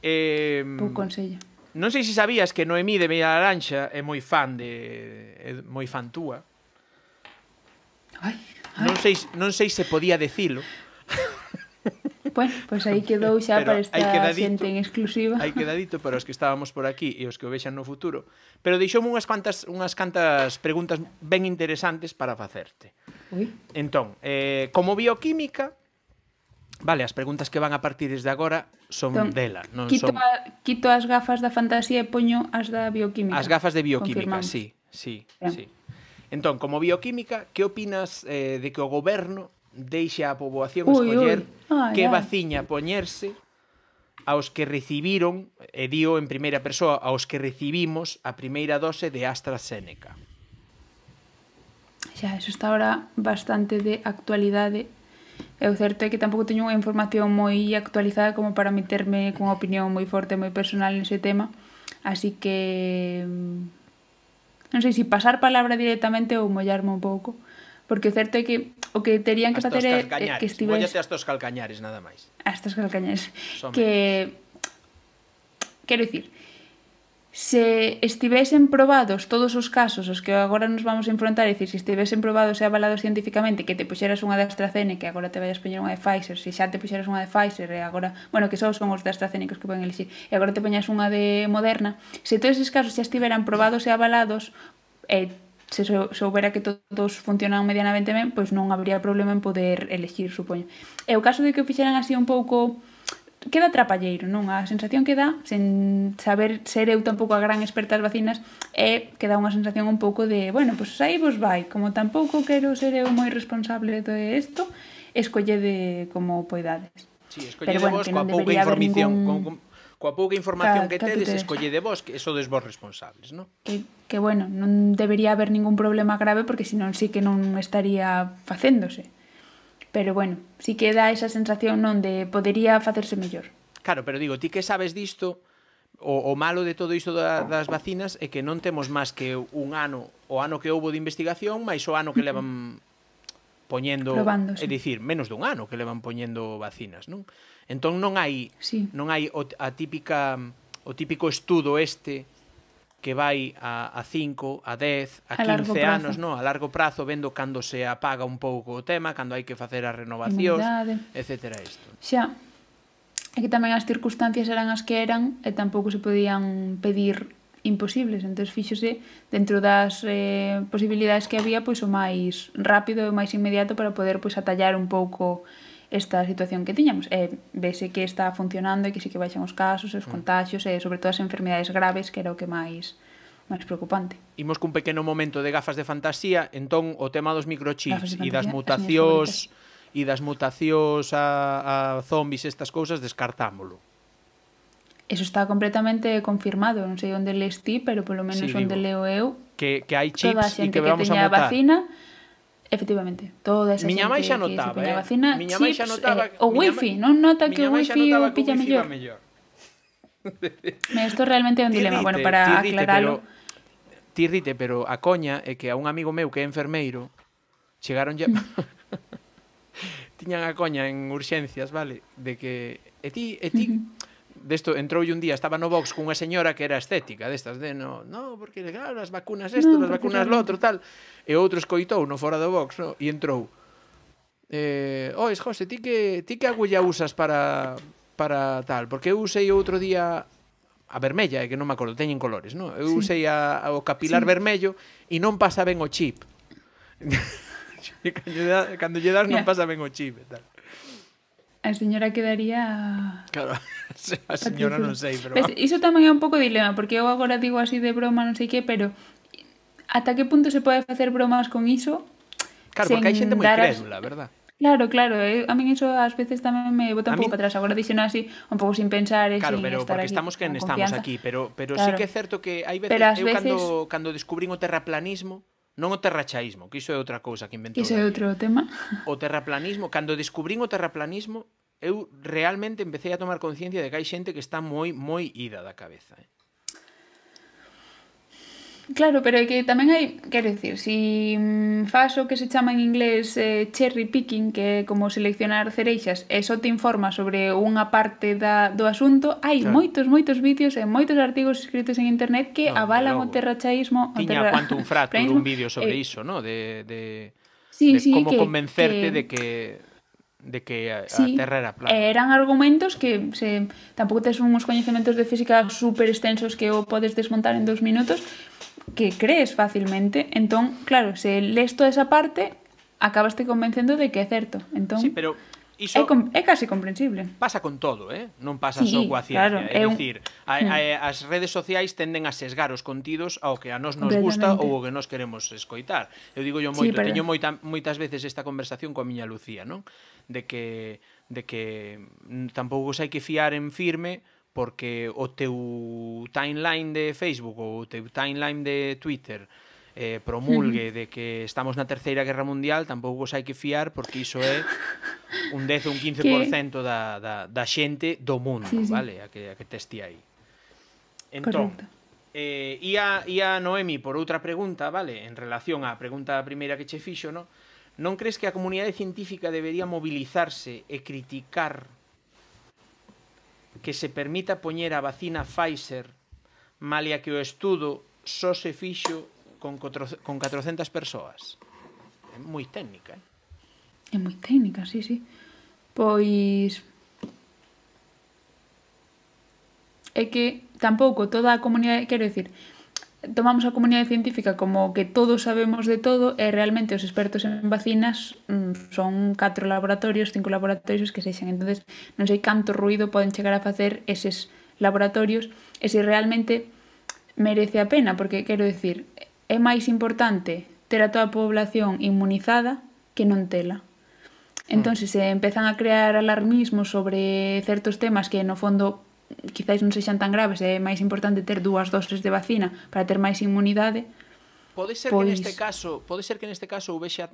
Eh, Un consello. Non sei se sabías que Noemí de Meira Laranxa é moi fan de é moi fan túa. Ai, ai. Non sei non sei se podía decilo. Bueno, pois pues aí quedou xa Pero para esta quedadito, xente en exclusiva. Aí quedadito para os que estábamos por aquí e os que o vexan no futuro. Pero deixoume unhas cantas unhas cantas preguntas ben interesantes para facerte. Ui. Entón, eh, como bioquímica, Vale, as preguntas que van a partir desde agora son entón, dela, non quito son... A, quito as gafas da fantasía e poño as da bioquímica. As gafas de bioquímica, sí, sí, ben. sí. Entón, como bioquímica, que opinas eh, de que o goberno deixe a poboación uy, escoller uy. Ah, que vaciña poñerse aos que recibiron, e dio en primeira persoa, aos que recibimos a primeira dose de AstraZeneca? xa, eso está ahora bastante de actualidade. É o certo é que tampouco teño unha información moi actualizada como para meterme cunha opinión moi forte, moi personal nese tema. Así que... Mm, non sei se si pasar palabra directamente ou mollarme un pouco. Porque o certo é que o que terían que facer é que estives... Mollate hasta os calcañares, nada máis. Hasta calcañares. que... Quero dicir, se estivesen probados todos os casos os que agora nos vamos a enfrentar, é dicir, se estivesen probados e avalados científicamente que te puxeras unha de AstraZeneca e agora te vayas poñer unha de Pfizer, se xa te puxeras unha de Pfizer e agora, bueno, que só son os de AstraZeneca os que poden elixir, e agora te poñas unha de Moderna, se todos esos casos xa estiveran probados e avalados, eh, se soubera que todos funcionan medianamente ben, pois non habría problema en poder elixir, supoño. E o caso de que o fixeran así un pouco queda trapalleiro, non? A sensación que dá, sen saber ser eu tampouco a gran experta das vacinas, é que dá unha sensación un pouco de, bueno, pois pues aí vos vai, como tampouco quero ser eu moi responsable de isto, escollede como poidades. Sí, escollede bueno, vos coa pouca información, ningún... con, coa pouca información ca, que tedes, te... escollede vos, que eso des vos responsables, non? Que, que, bueno, non debería haber ningún problema grave, porque senón sí que non estaría facéndose. Pero bueno, si queda que dá esa sensación non de podería facerse mellor. Claro, pero digo, ti que sabes disto, o, o malo de todo isto da, das vacinas é que non temos máis que un ano, o ano que houbo de investigación, máis o ano que levan poñendo, sí. é dicir, menos dun ano que levan poñendo vacinas, non? Entón non hai sí. non hai o, a típica o típico estudo este que vai a, a 5, a 10, a, a 15 anos, no? a largo prazo, vendo cando se apaga un pouco o tema, cando hai que facer as renovacións, etc. Isto. Xa, é que tamén as circunstancias eran as que eran e tampouco se podían pedir imposibles, entón fíxose dentro das eh, posibilidades que había pois o máis rápido e o máis inmediato para poder pois atallar un pouco esta situación que tiñamos. E eh, vese que está funcionando e que sí que baixan os casos, os mm. contagios e sobre todo as enfermidades graves que era o que máis máis preocupante. Imos cun pequeno momento de gafas de fantasía, entón o tema dos microchips e das mutacións e das mutacións a, a zombies estas cousas descartámolo. Eso está completamente confirmado, non sei onde lees ti, pero polo menos sí, onde leo eu. Que, que hai chips e que, que vamos a mutar. Vacina, Efectivamente, toda esa miña xente xa notaba, que se eh? vacina, miña chips, xa notaba, eh, o wifi, non nota que o wifi o pilla mellor. mellor. Isto realmente é un dilema, bueno, para aclararlo. aclaralo. tirrite, pero a coña é que a un amigo meu que é enfermeiro chegaron ya... tiñan a coña en urxencias, vale? De que e ti, e ti, desto entroulle un día, estaba no box con unha señora que era estética, destas de no, no, porque claro, as vacunas esto, no, as vacunas lo outro, tal, e outro escoitou no fora do box, no, e entrou. Eh, es José, ti que ti que agulla usas para para tal, porque eu usei outro día a vermella, é que non me acordo, teñen colores, no? Eu sí. usei a, a o capilar sí. vermello e non pasa ben o chip. cando lle das non pasa ben o chip e tal. A señora quedaría... Claro, a señora non sei, pero... Ves, iso tamén é un pouco dilema, porque eu agora digo así de broma, non sei que, pero ata que punto se pode facer bromas con iso? Claro, porque hai xente moi dar... crédula, verdad? Claro, claro, eh, a min iso ás veces tamén me bota un pouco para atrás. Agora dixen así, un pouco sin pensar e Claro, pero estar porque aquí, estamos que estamos confianza. aquí, pero pero claro. sí que é certo que hai veces, pero veces... eu cando cando descubrín o terraplanismo, Non o terrachaísmo, que iso é outra cousa que inventou. Iso é outro tema. O terraplanismo, cando descubrín o terraplanismo, eu realmente empecé a tomar conciencia de que hai xente que está moi moi ida da cabeza, eh. Claro, pero é que tamén hai, quero dicir, si mm, fas o que se chama en inglés eh, cherry picking, que é como seleccionar cereixas, e só te informa sobre unha parte da, do asunto, hai claro. moitos, moitos vídeos e moitos artigos escritos en internet que no, avalan o terrachaísmo. Tiña o terra... quanto un fractur un vídeo sobre eh, iso, no? De, de, sí, de sí, como que, convencerte que... de que de que a, sí, a Terra era plana. Eran argumentos que se tampouco tes uns coñecementos de física super extensos que o podes desmontar en dos minutos, que crees facilmente, entón, claro, se lees toda esa parte, acabaste convencendo de que é certo. Entón, sí, pero iso é, com, é casi comprensible. Pasa con todo, eh? non pasa sí, só coa ciencia. Claro, é, é un... dicir, a, mm. a, as redes sociais tenden a sesgar os contidos ao que a nós nos gusta ou o que nós queremos escoitar. Eu digo yo moito, sí, pero... teño moita, moitas veces esta conversación coa miña Lucía, non? De que de que tampouco hai que fiar en firme porque o teu timeline de Facebook ou o teu timeline de Twitter eh, promulgue de que estamos na terceira guerra mundial tampouco os hai que fiar porque iso é un 10 ou un 15% que... da, da, da xente do mundo sí, sí. vale a que, a que testi aí entón Eh, ia, ia Noemi por outra pregunta, vale, en relación á pregunta primeira que che fixo, no? non crees que a comunidade científica debería mobilizarse e criticar que se permita poñer a vacina Pfizer malia que o estudo só se fixo con, con 400 persoas. É moi técnica, eh? É moi técnica, sí, sí. Pois... É que tampouco toda a comunidade, quero dicir, tomamos a comunidade científica como que todos sabemos de todo e realmente os expertos en vacinas mm, son catro laboratorios, cinco laboratorios que sexan. entonces non sei canto ruido poden chegar a facer eses laboratorios e se realmente merece a pena, porque quero dicir, é máis importante ter a toda a población inmunizada que non tela. Entón, mm. se empezan a crear alarmismos sobre certos temas que no fondo quizáis non sexan tan graves, é máis importante ter dúas doses de vacina para ter máis inmunidade. Pode ser pois... que neste caso, pode ser que neste caso houbexa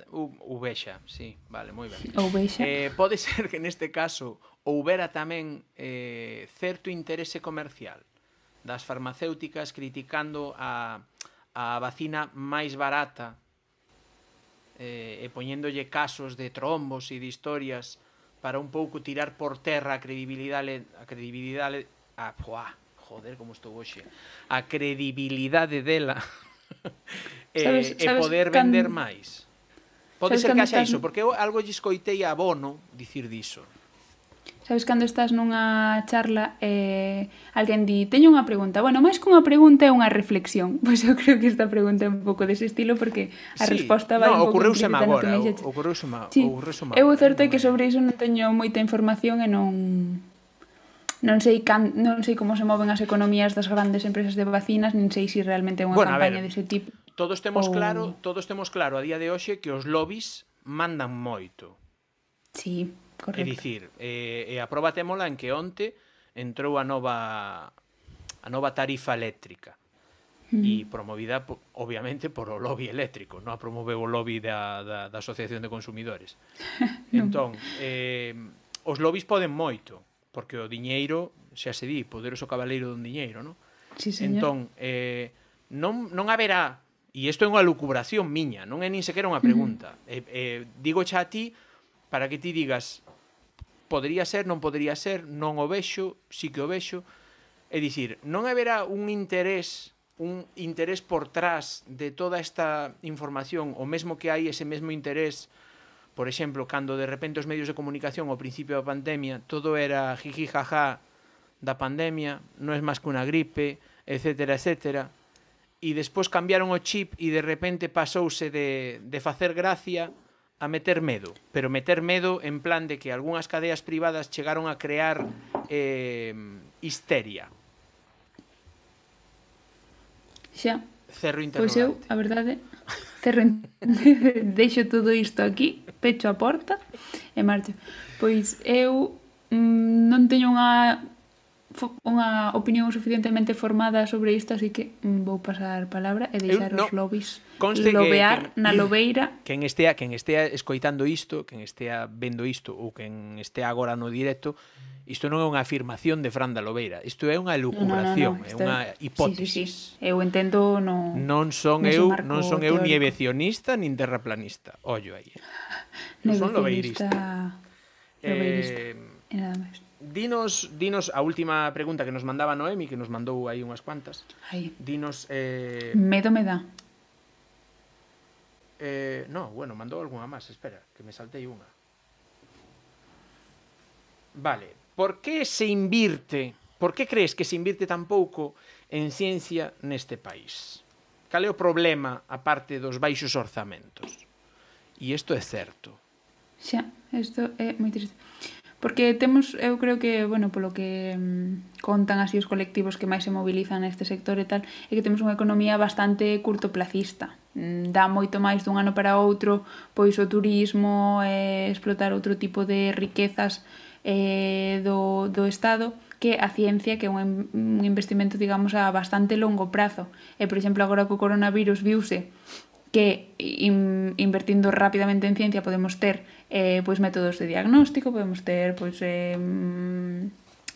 houbexa, sí, vale, moi ben. Houbexa. Eh, pode ser que neste caso houbera tamén eh, certo interese comercial das farmacéuticas criticando a, a vacina máis barata eh, e poñéndolle casos de trombos e de historias para un pouco tirar por terra a credibilidade a credibilidade a poa, joder, como estou hoxe. A credibilidade dela eh, e, sabes, e poder poder can... vender máis. Pode ser que haxa can... iso, porque eu algo lle escoitei a Bono dicir diso. Sabes cando estás nunha charla e eh, alguén di, teño unha pregunta. Bueno, máis que unha pregunta é unha reflexión. Pois eu creo que esta pregunta é un pouco dese estilo porque a sí. resposta vai no, un pouco Sí, agora, ocorreu xa me dixeche. sí. Eu o certo é que sobre iso non teño moita información e non non sei can, non sei como se moven as economías das grandes empresas de vacinas, nin sei se si realmente é unha bueno, campaña dese tipo. Todos temos o... claro, todos temos claro a día de hoxe que os lobbies mandan moito. Sí Correcto. É dicir, e, eh, e eh, a proba témola en que onte entrou a nova a nova tarifa eléctrica mm. e promovida obviamente por o lobby eléctrico, non a promoveu o lobby da, da, da Asociación de Consumidores. entón, eh, os lobbies poden moito, porque o diñeiro, xa se di, poderoso cabaleiro dun diñeiro, non? Sí, señor. Entón, eh, non, non haberá, e isto é unha lucubración miña, non é nin sequera unha pregunta, mm. eh, eh, digo xa a ti para que ti digas, Podería ser, non podría ser, non o vexo, sí que o vexo. É dicir, non haberá un interés un interés por trás de toda esta información, o mesmo que hai ese mesmo interés, por exemplo, cando de repente os medios de comunicación ao principio da pandemia, todo era jiji jaja da pandemia, non é máis que unha gripe, etcétera, etcétera e despois cambiaron o chip e de repente pasouse de, de facer gracia a meter medo, pero meter medo en plan de que algunhas cadeas privadas chegaron a crear eh, histeria. Xa. Cerro interrogante. Pois eu, a verdade, cerro deixo todo isto aquí, pecho a porta e marcho. Pois eu mm, non teño unha unha opinión suficientemente formada sobre isto, así que vou pasar palabra e deixar no. os lobis Conste lobear que, que, na lobeira. Quen estea, quen estea escoitando isto, quen estea vendo isto ou quen estea agora no directo, isto non é unha afirmación de Fran da Lobeira, isto é unha elucubración, no, no, no, isto... é unha hipótesis. Sí, sí, sí. Eu entendo no Non son no eu, non son teórico. eu ni evecionista nin terraplanista. Ollo aí. Non son lobeirista. Lobeirista. Eh, e nada máis dinos, dinos a última pregunta que nos mandaba Noemi, que nos mandou aí unhas cuantas. Ay. Dinos... Eh... Medo me dá. Eh, no, bueno, mandou algunha máis, espera, que me saltei unha. Vale, por que se invirte, por que crees que se invirte tan pouco en ciencia neste país? Cal é o problema a parte dos baixos orzamentos? E isto é certo. Xa, isto é moi triste. Porque temos, eu creo que, bueno, polo que mm, contan así os colectivos que máis se mobilizan neste sector e tal, é que temos unha economía bastante curtoplacista. Mm, dá moito máis dun ano para outro, pois o turismo, é explotar outro tipo de riquezas eh, do, do Estado, que a ciencia que é un, un investimento, digamos, a bastante longo prazo. E, por exemplo, agora co coronavirus viuse que in, invertindo rapidamente en ciencia podemos ter eh, pois métodos de diagnóstico, podemos ter pois eh,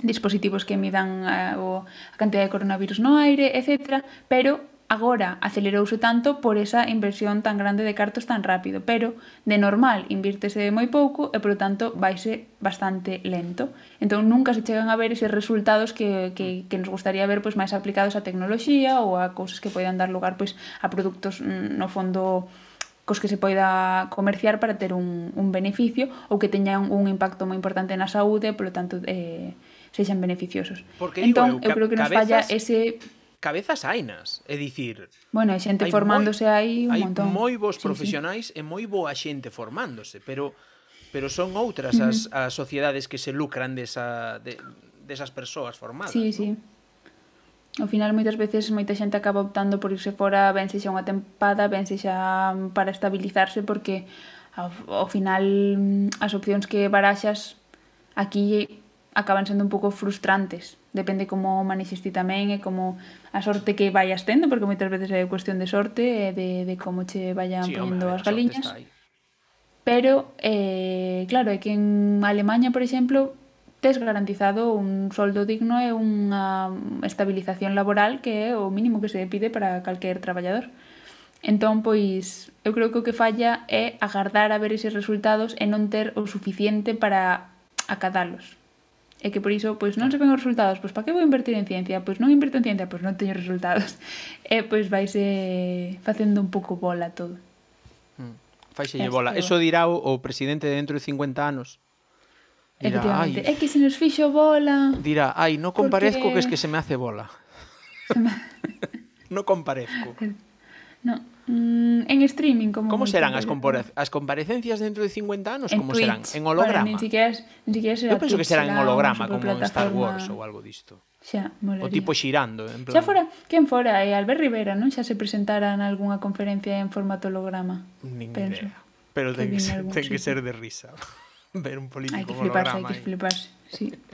dispositivos que midan a, eh, o, a cantidad de coronavirus no aire, etc. Pero Agora acelerouse tanto por esa inversión tan grande de cartos tan rápido, pero de normal invírtese moi pouco e, polo tanto, vaise bastante lento. Entón, nunca se chegan a ver eses resultados que, que, que nos gustaría ver pois máis aplicados á tecnoloxía ou a cousas que poidan dar lugar pois a produtos mm, no fondo cos que se poida comerciar para ter un, un beneficio ou que teñan un impacto moi importante na saúde, polo tanto, eh, sexan beneficiosos. Porque entón, eu, eu creo que nos cabezas... falla ese cabezas hainas, é dicir... Bueno, hai xente hai formándose moi, aí un hai montón. Hai moi bons sí, profesionais sí. e moi boa xente formándose, pero pero son outras uh -huh. as, as sociedades que se lucran desa, de, desas persoas formadas. Sí, ¿no? sí. Ao final, moitas veces, moita xente acaba optando por irse fora, ben sexa unha tempada, ben sexa mm, para estabilizarse, porque ao, ao final mm, as opcións que baraxas aquí acaban sendo un pouco frustrantes Depende como o manexes ti tamén e como a sorte que vayas tendo, porque moitas veces é cuestión de sorte e de, de como che vayan sí, ponendo as galiñas. Pero, eh, claro, é que en Alemanha, por exemplo, tes garantizado un soldo digno e unha estabilización laboral que é o mínimo que se pide para calquer traballador. Entón, pois, eu creo que o que falla é agardar a ver eses resultados e non ter o suficiente para acadalos e que por iso pois non se ven os resultados, pois para que vou invertir en ciencia? Pois non invirto en ciencia, pois non teño resultados. E pois vaise facendo un pouco bola todo. Faixe hmm. Faixelle bola. Eso dirá o, o presidente de dentro de 50 anos. Dirá, Ai, é que se nos fixo bola. Dirá, ai, non comparezco porque... que es que se me hace bola. Me... non comparezco. No, Mm, en streaming, como... Como serán as, as comparecencias dentro de 50 anos? como serán? En holograma? Bueno, ni siquiera, ni siquiera será Eu penso que serán en holograma, como en Star Wars ou algo disto. Xa, O tipo xirando, en plan... Xa fora, quen fora, e eh, Albert Rivera, non? Xa se presentara en algunha conferencia en formato holograma. Nin penso. idea. Pero ten que, que ser, ten que ser de risa. Ver un político holograma. Hai que fliparse, hai que fliparse, sí.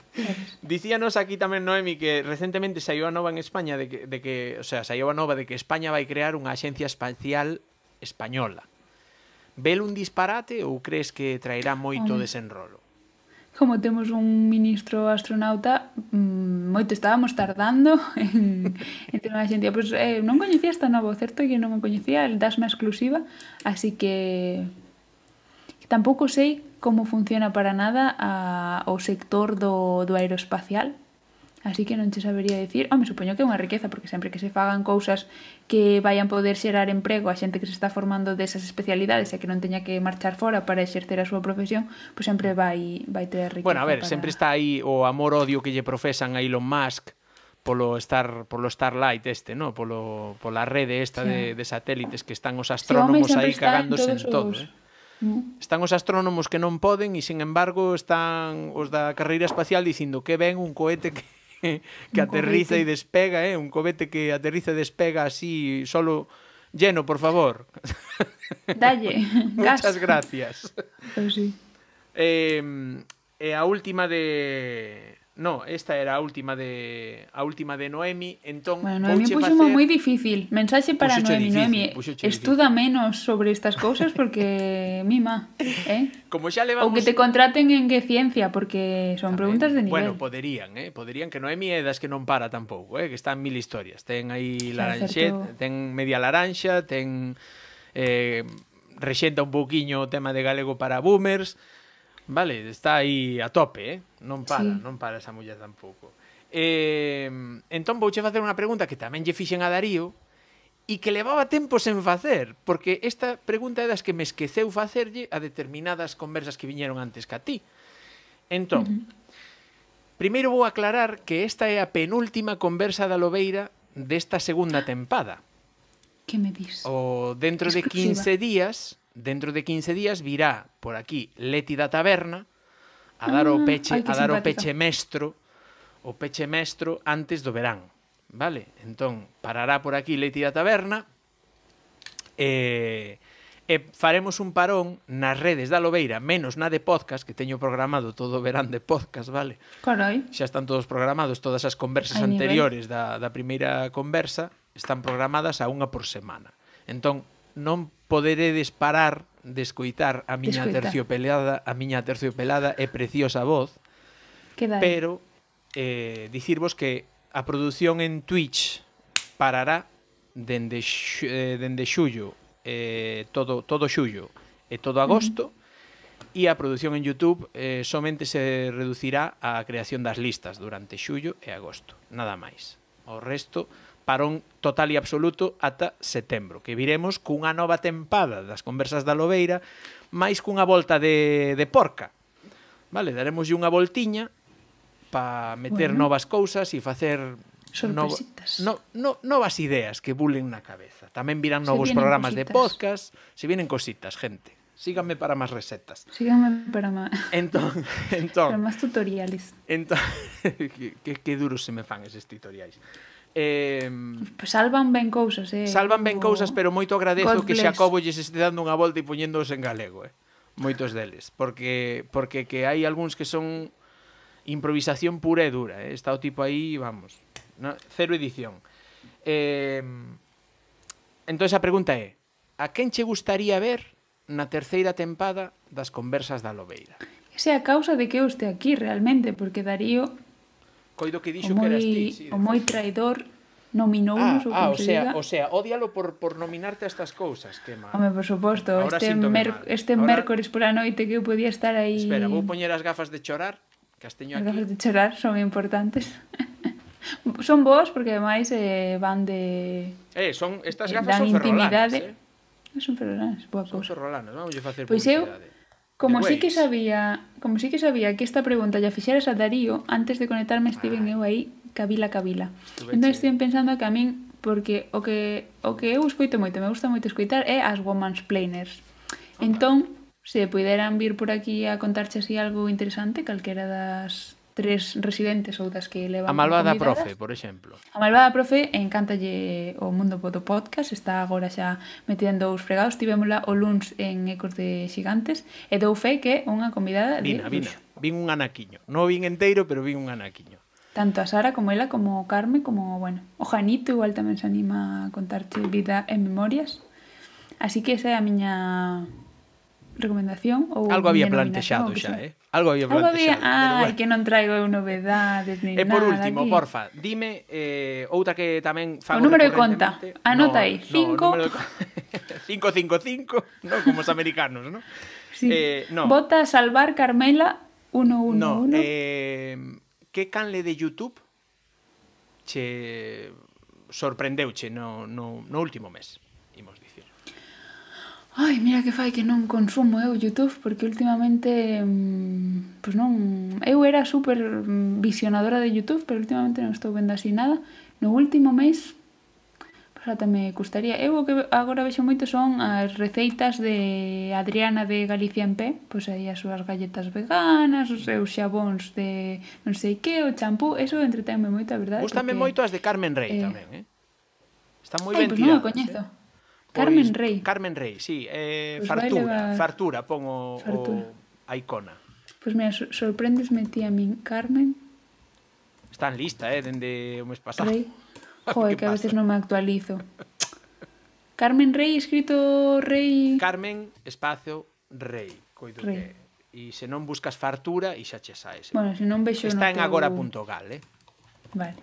Dicíanos aquí tamén Noemi que recentemente saiu a nova en España de que, de que, o sea, saiu a nova de que España vai crear unha axencia espacial española. Vel un disparate ou crees que traerá moito Ay. desenrolo? Como temos un ministro astronauta, mm, moito estábamos tardando en, en ter unha axencia. Pois, pues, eh, non coñecía esta nova, certo que non me coñecía, el das na exclusiva, así que tampouco sei como funciona para nada a, o sector do, do aeroespacial, así que non che sabería dicir, home, supoño que é unha riqueza, porque sempre que se fagan cousas que vayan poder xerar emprego a xente que se está formando desas especialidades e que non teña que marchar fora para exercer a súa profesión, pois sempre vai, vai ter riqueza. Bueno, a ver, para... sempre está aí o amor-odio que lle profesan a Elon Musk polo estar polo Starlight este, no, polo pola rede esta sí. de, de satélites que están os astrónomos sí, aí cagándose en todo, eh? Mm. Están os astrónomos que non poden e, sen embargo, están os da carreira espacial dicindo que ven un cohete que que un aterriza cohete. e despega, eh? un cohete que aterriza e despega así, solo lleno, por favor. Dalle, Muchas gracias. Pues pois sí. Eh, e eh, a última de No, esta era a última de a última de Noemi, entón bueno, Noemi puxo facer... moi difícil. Mensaxe para puxo Noemi, difícil, Noemi, estuda difícil. menos sobre estas cousas porque mima, eh? Como xa levamos... O que te contraten en que ciencia porque son Tamén. preguntas de nivel. Bueno, poderían, eh? Poderían que Noemi é das que non para tampouco, eh? Que están mil historias. Ten aí laranxet, ten media laranxa, ten eh rexenta un pouquiño o tema de galego para boomers Vale, está aí a tope, eh? Non para, sí. non para esa muller tampouco. Eh, entón vouche facer unha pregunta que tamén lle fixen a Darío e que levaba tempo sen facer, porque esta pregunta é das que me esqueceu facerlle a determinadas conversas que viñeron antes que a ti. Entón, uh -huh. primeiro vou aclarar que esta é a penúltima conversa da Lobeira desta segunda tempada. Que me dis? O dentro Exclusiva. de 15 días dentro de 15 días virá por aquí Leti da Taberna a dar o ah, peche, Ay, a dar o peche mestro, o peche mestro antes do verán. Vale? Entón, parará por aquí Leti da Taberna e e faremos un parón nas redes da Lobeira, menos na de podcast, que teño programado todo o verán de podcast, vale? Carai. Xa están todos programados, todas as conversas Ay, anteriores nivel. da, da primeira conversa están programadas a unha por semana. Entón, non poderedes parar de escoitar a miña Descoita. terciopelada, a miña terciopelada e preciosa voz. Que vai. Pero eh dicirvos que a produción en Twitch parará dende xu, eh, dende xullo, eh todo todo xullo e todo agosto. Uh -huh e a produción en YouTube eh, somente se reducirá á creación das listas durante xullo e agosto, nada máis. O resto parón total e absoluto ata setembro, que viremos cunha nova tempada das conversas da Lobeira, máis cunha volta de, de porca. Vale, daremoslle unha voltiña para meter bueno. novas cousas e facer Nova, no, no, novas ideas que bulen na cabeza. Tamén virán novos programas cositas. de podcast, se vienen cositas, gente. Síganme para máis recetas. Síganme para máis. Entón, entón, para máis tutoriales. Entón, que, que duros se me fan eses tutoriais. Eh, pues salvan ben cousas, eh. Salvan ben cousas, pero moito agradezo God que Xacobo lles este dando unha volta e poñéndoos en galego, eh. Moitos deles, porque porque que hai algúns que son improvisación pura e dura, eh. Está o tipo aí, vamos, no, cero edición. Eh, entón a pregunta é, a quen che gustaría ver na terceira tempada das Conversas da Lobeira? Esa é a causa de que eu este aquí realmente, porque Darío Coido que dixo moi, que eras ti. Sí, o moi traidor nominou ah, ou ah, o ah, sea, diga. o sea, odialo por, por nominarte a estas cousas, que mal. Home, por suposto, Ahora este, mer mal. este Ahora... mércores pola noite que eu podía estar aí... Espera, vou poñer as gafas de chorar, que as teño aquí. As gafas de chorar son importantes. son boas porque ademais eh, van de... Eh, son, estas eh, gafas dan son ferrolanas, eh? Ah, son ferrolanas, boa cousa. Son ferrolanas, vamos a facer pois publicidade. Eu, Como sí que sabía, como sí que sabía que esta pregunta ya fixeras a Darío, antes de conectarme Steven ah. eu aí cabila cabila. Estuve entón estou pensando que a min porque o que o que eu escoito moito, me gusta moito escoitar é as woman's planers. Okay. Entón, se puderan vir por aquí a contarche así algo interesante, calquera das tres residentes ou das que levan A malvada convidadas. profe, por exemplo. A malvada profe encántalle o mundo do podcast, está agora xa metida en dous fregados, tivemosla o luns en Ecos de Xigantes e dou fe que unha convidada vina, de Vina, vin un anaquiño. Non vin enteiro, pero vin un anaquiño. Tanto a Sara como ela, como o Carme como, bueno, o Janito igual tamén se anima a contarte vida en memorias. Así que esa é a miña recomendación ou algo había plantexado xa, eh. Algo había plantexado. había... Ai, bueno. que non traigo eu novedades nin E eh, por nada último, aquí. porfa, dime eh, outra que tamén fago O número de conta, anota aí, 5... 555, no, como os americanos, non? Sí. Eh, no. Vota salvar Carmela 111. No, uno. eh, que canle de YouTube che sorprendeuche no, no, no último mes? Ai, mira que fai que non consumo eu Youtube porque últimamente mm, pues non, eu era super mm, visionadora de Youtube, pero últimamente non estou vendo así nada. No último mes ata me custaría. Eu o que agora vexo moito son as receitas de Adriana de Galicia en P, pois aí as súas galletas veganas, os seus xabóns de non sei que, o champú, eso entretenme moito, a verdade. Gustame porque... moito as de Carmen Rey eh... tamén, eh? Está moi ben pues tiradas, non coñezo. Eh? Carmen pois Rey. Carmen Rey, sí, eh, pues pois Fartura, levar... Fartura, pon o, fartura. o a icona. Pois pues mira, sorprendesme ti a min, Carmen. Están lista, eh, dende o mes pasado. Rey. Joder, que a veces non me actualizo. Carmen Rey, escrito Rey... Carmen, espacio, Rey. Coido rey. que... E se non buscas fartura, e xa che ese. Bueno, se non vexo... Está no en teu... agora.gal, eh? Vale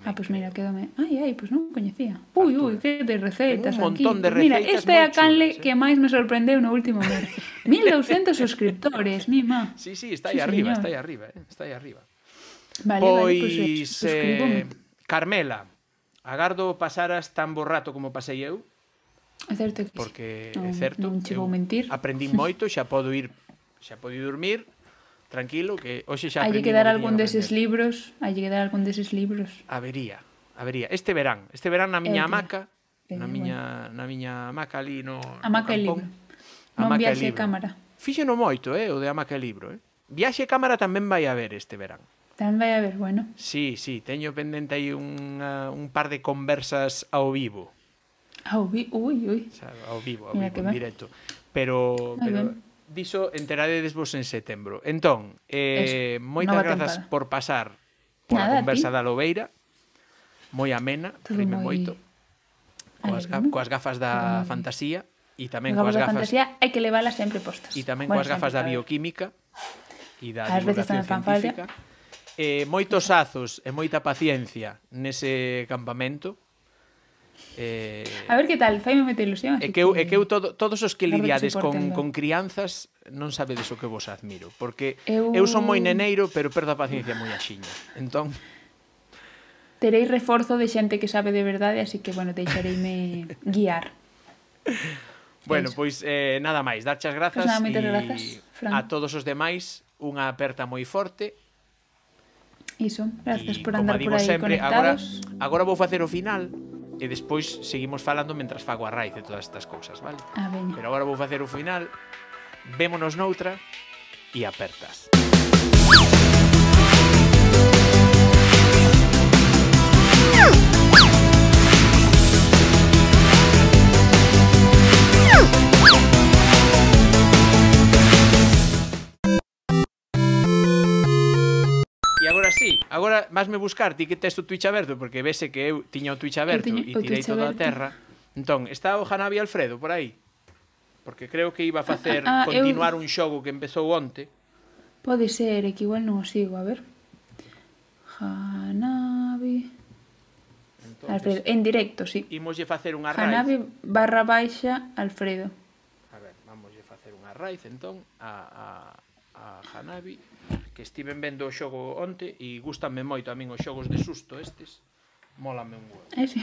tamén. Ah, pois pues mira, quédame. Ai, ai, pois pues non coñecía. Ui, ui, que de receitas aquí. un montón aquí. de receitas. Mira, esta é a canle eh? que máis me sorprendeu no último mes. 1200 suscriptores, mi má. Sí, sí, está aí sí, arriba, señor. está aí arriba, eh? está aí arriba. Vale, pois, vale, pues, pois, eh, eh, Carmela, agardo pasaras tan borrato como pasei eu. É certo que Porque sí. é certo, non che vou mentir. aprendí moito, xa podo ir, xa podo ir dormir, tranquilo que hoxe xa Hai que dar algún deses libros, hai que dar algún deses libros. Habería, habería. Este verán, este verán na miña Eu hamaca, eh, na miña bueno. na miña hamaca ali no hamaca no libro. Non viaxe libro. cámara. Fíxeno moito, eh, o de hamaca libro, eh. Viaxe cámara tamén vai a haber este verán. Tamén vai a haber, bueno. Sí, sí, teño pendente aí un, uh, un par de conversas ao vivo. Ao vivo, ui, ui. O sea, ao vivo, ao Mira vivo, en va. directo. Pero, Muy pero bien diso enteradedes vos en setembro. Entón, eh, Eso, moitas grazas tempada. por pasar por Nada, conversa da Lobeira. Moi amena, Todo rime moi... moito. Coas, coas gafas da Alegre. fantasía e tamén coas gafas... fantasía hai que leválas sempre postas. E tamén bueno, coas gafas da bioquímica e da As divulgación científica. Eh, moitos azos e moita paciencia nese campamento Eh, a ver que tal, faime mete ilusión. É que eu, é que eu todo, todos os que lidiades con, con crianzas non sabedes o que vos admiro, porque eu, eu son moi neneiro, pero perdo a paciencia moi axiña. Entón, terei reforzo de xente que sabe de verdade, así que, bueno, deixareime guiar. Bueno, pois eh, nada máis, darchas grazas, pues nada, e grazas a todos os demais unha aperta moi forte. Iso, grazas por andar por aí sempre, conectados. Agora, agora vou facer o final, e despois seguimos falando mentras fago a raíz de todas estas cousas, vale? Ah, a Pero agora vou facer o final, vémonos noutra e apertas. Música Agora, máis me buscar, ti que tes o Twitch aberto, porque vese que eu tiña o Twitch aberto e tirei toda a terra. Entón, está o Hanabi Alfredo por aí? Porque creo que iba a facer ah, ah, continuar eu... un xogo que empezou onte. Pode ser, é que igual non o sigo, a ver. Hanabi... Entonces, Alfredo, en directo, sí. Imoslle facer unha raid. Hanabi barra baixa Alfredo. A ver, vamoslle facer unha raid, entón, a, a, a Hanabi que estiven vendo o xogo onte e gustanme moito a min os xogos de susto estes. Mólame un huevo. Eh, sí.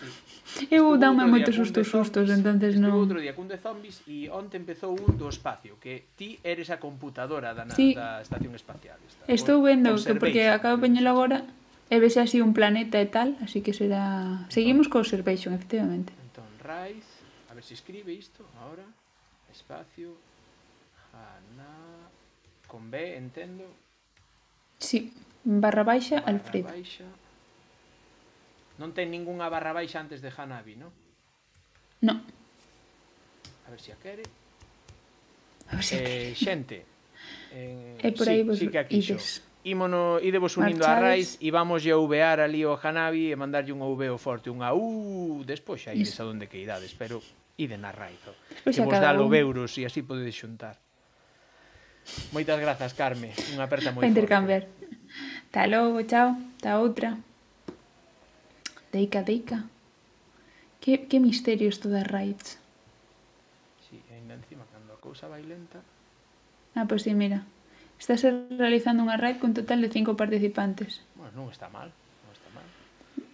Eu daume moito susto sustos, entonces non. Estuvo outro día cun de zombies e onte empezou un do espacio, que ti eres a computadora da, sí. da estación espacial. Esta. Estou vendo, que porque acabo de peñelo agora e vese así un planeta e tal, así que será... Entón, Seguimos co Observation, efectivamente. Entón, Rise, a ver se si escribe isto, agora, espacio, con B, entendo. Sí, barra baixa barra Alfredo. Baixa. Non ten ningunha barra baixa antes de Hanabi, non? Non. A ver se si a quere. A ver se si a eh, quere. xente. Eh, e por aí vos sí que aquí ides. Imono, idevos unindo Marchades. a Raiz e vamos a uvear ali o Hanabi e mandarlle un uveo forte, unha u, uh, despois xa ides a donde que idades, pero iden a Raiz. Que vos dá 9 euros e así podedes xuntar. Moitas grazas, Carme. Unha aperta moi forte. intercambiar. Ta logo, chao. Ta outra. Deica, deica. Que, que misterio isto das raids. Si, sí, ainda encima, cando a cousa vai lenta... Ah, pois pues sí, mira. Estás realizando unha raid con total de cinco participantes. Bueno, non está mal. Non está mal.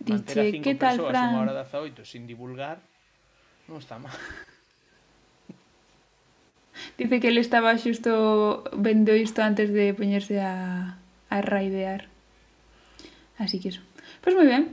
Diche, que tal, Fran? Manter a cinco persoas unha hora 18 sin divulgar, non está mal. Dice que el estaba xusto vendo isto antes de poñerse a, a raidear. Así que eso. Pois pues moi ben,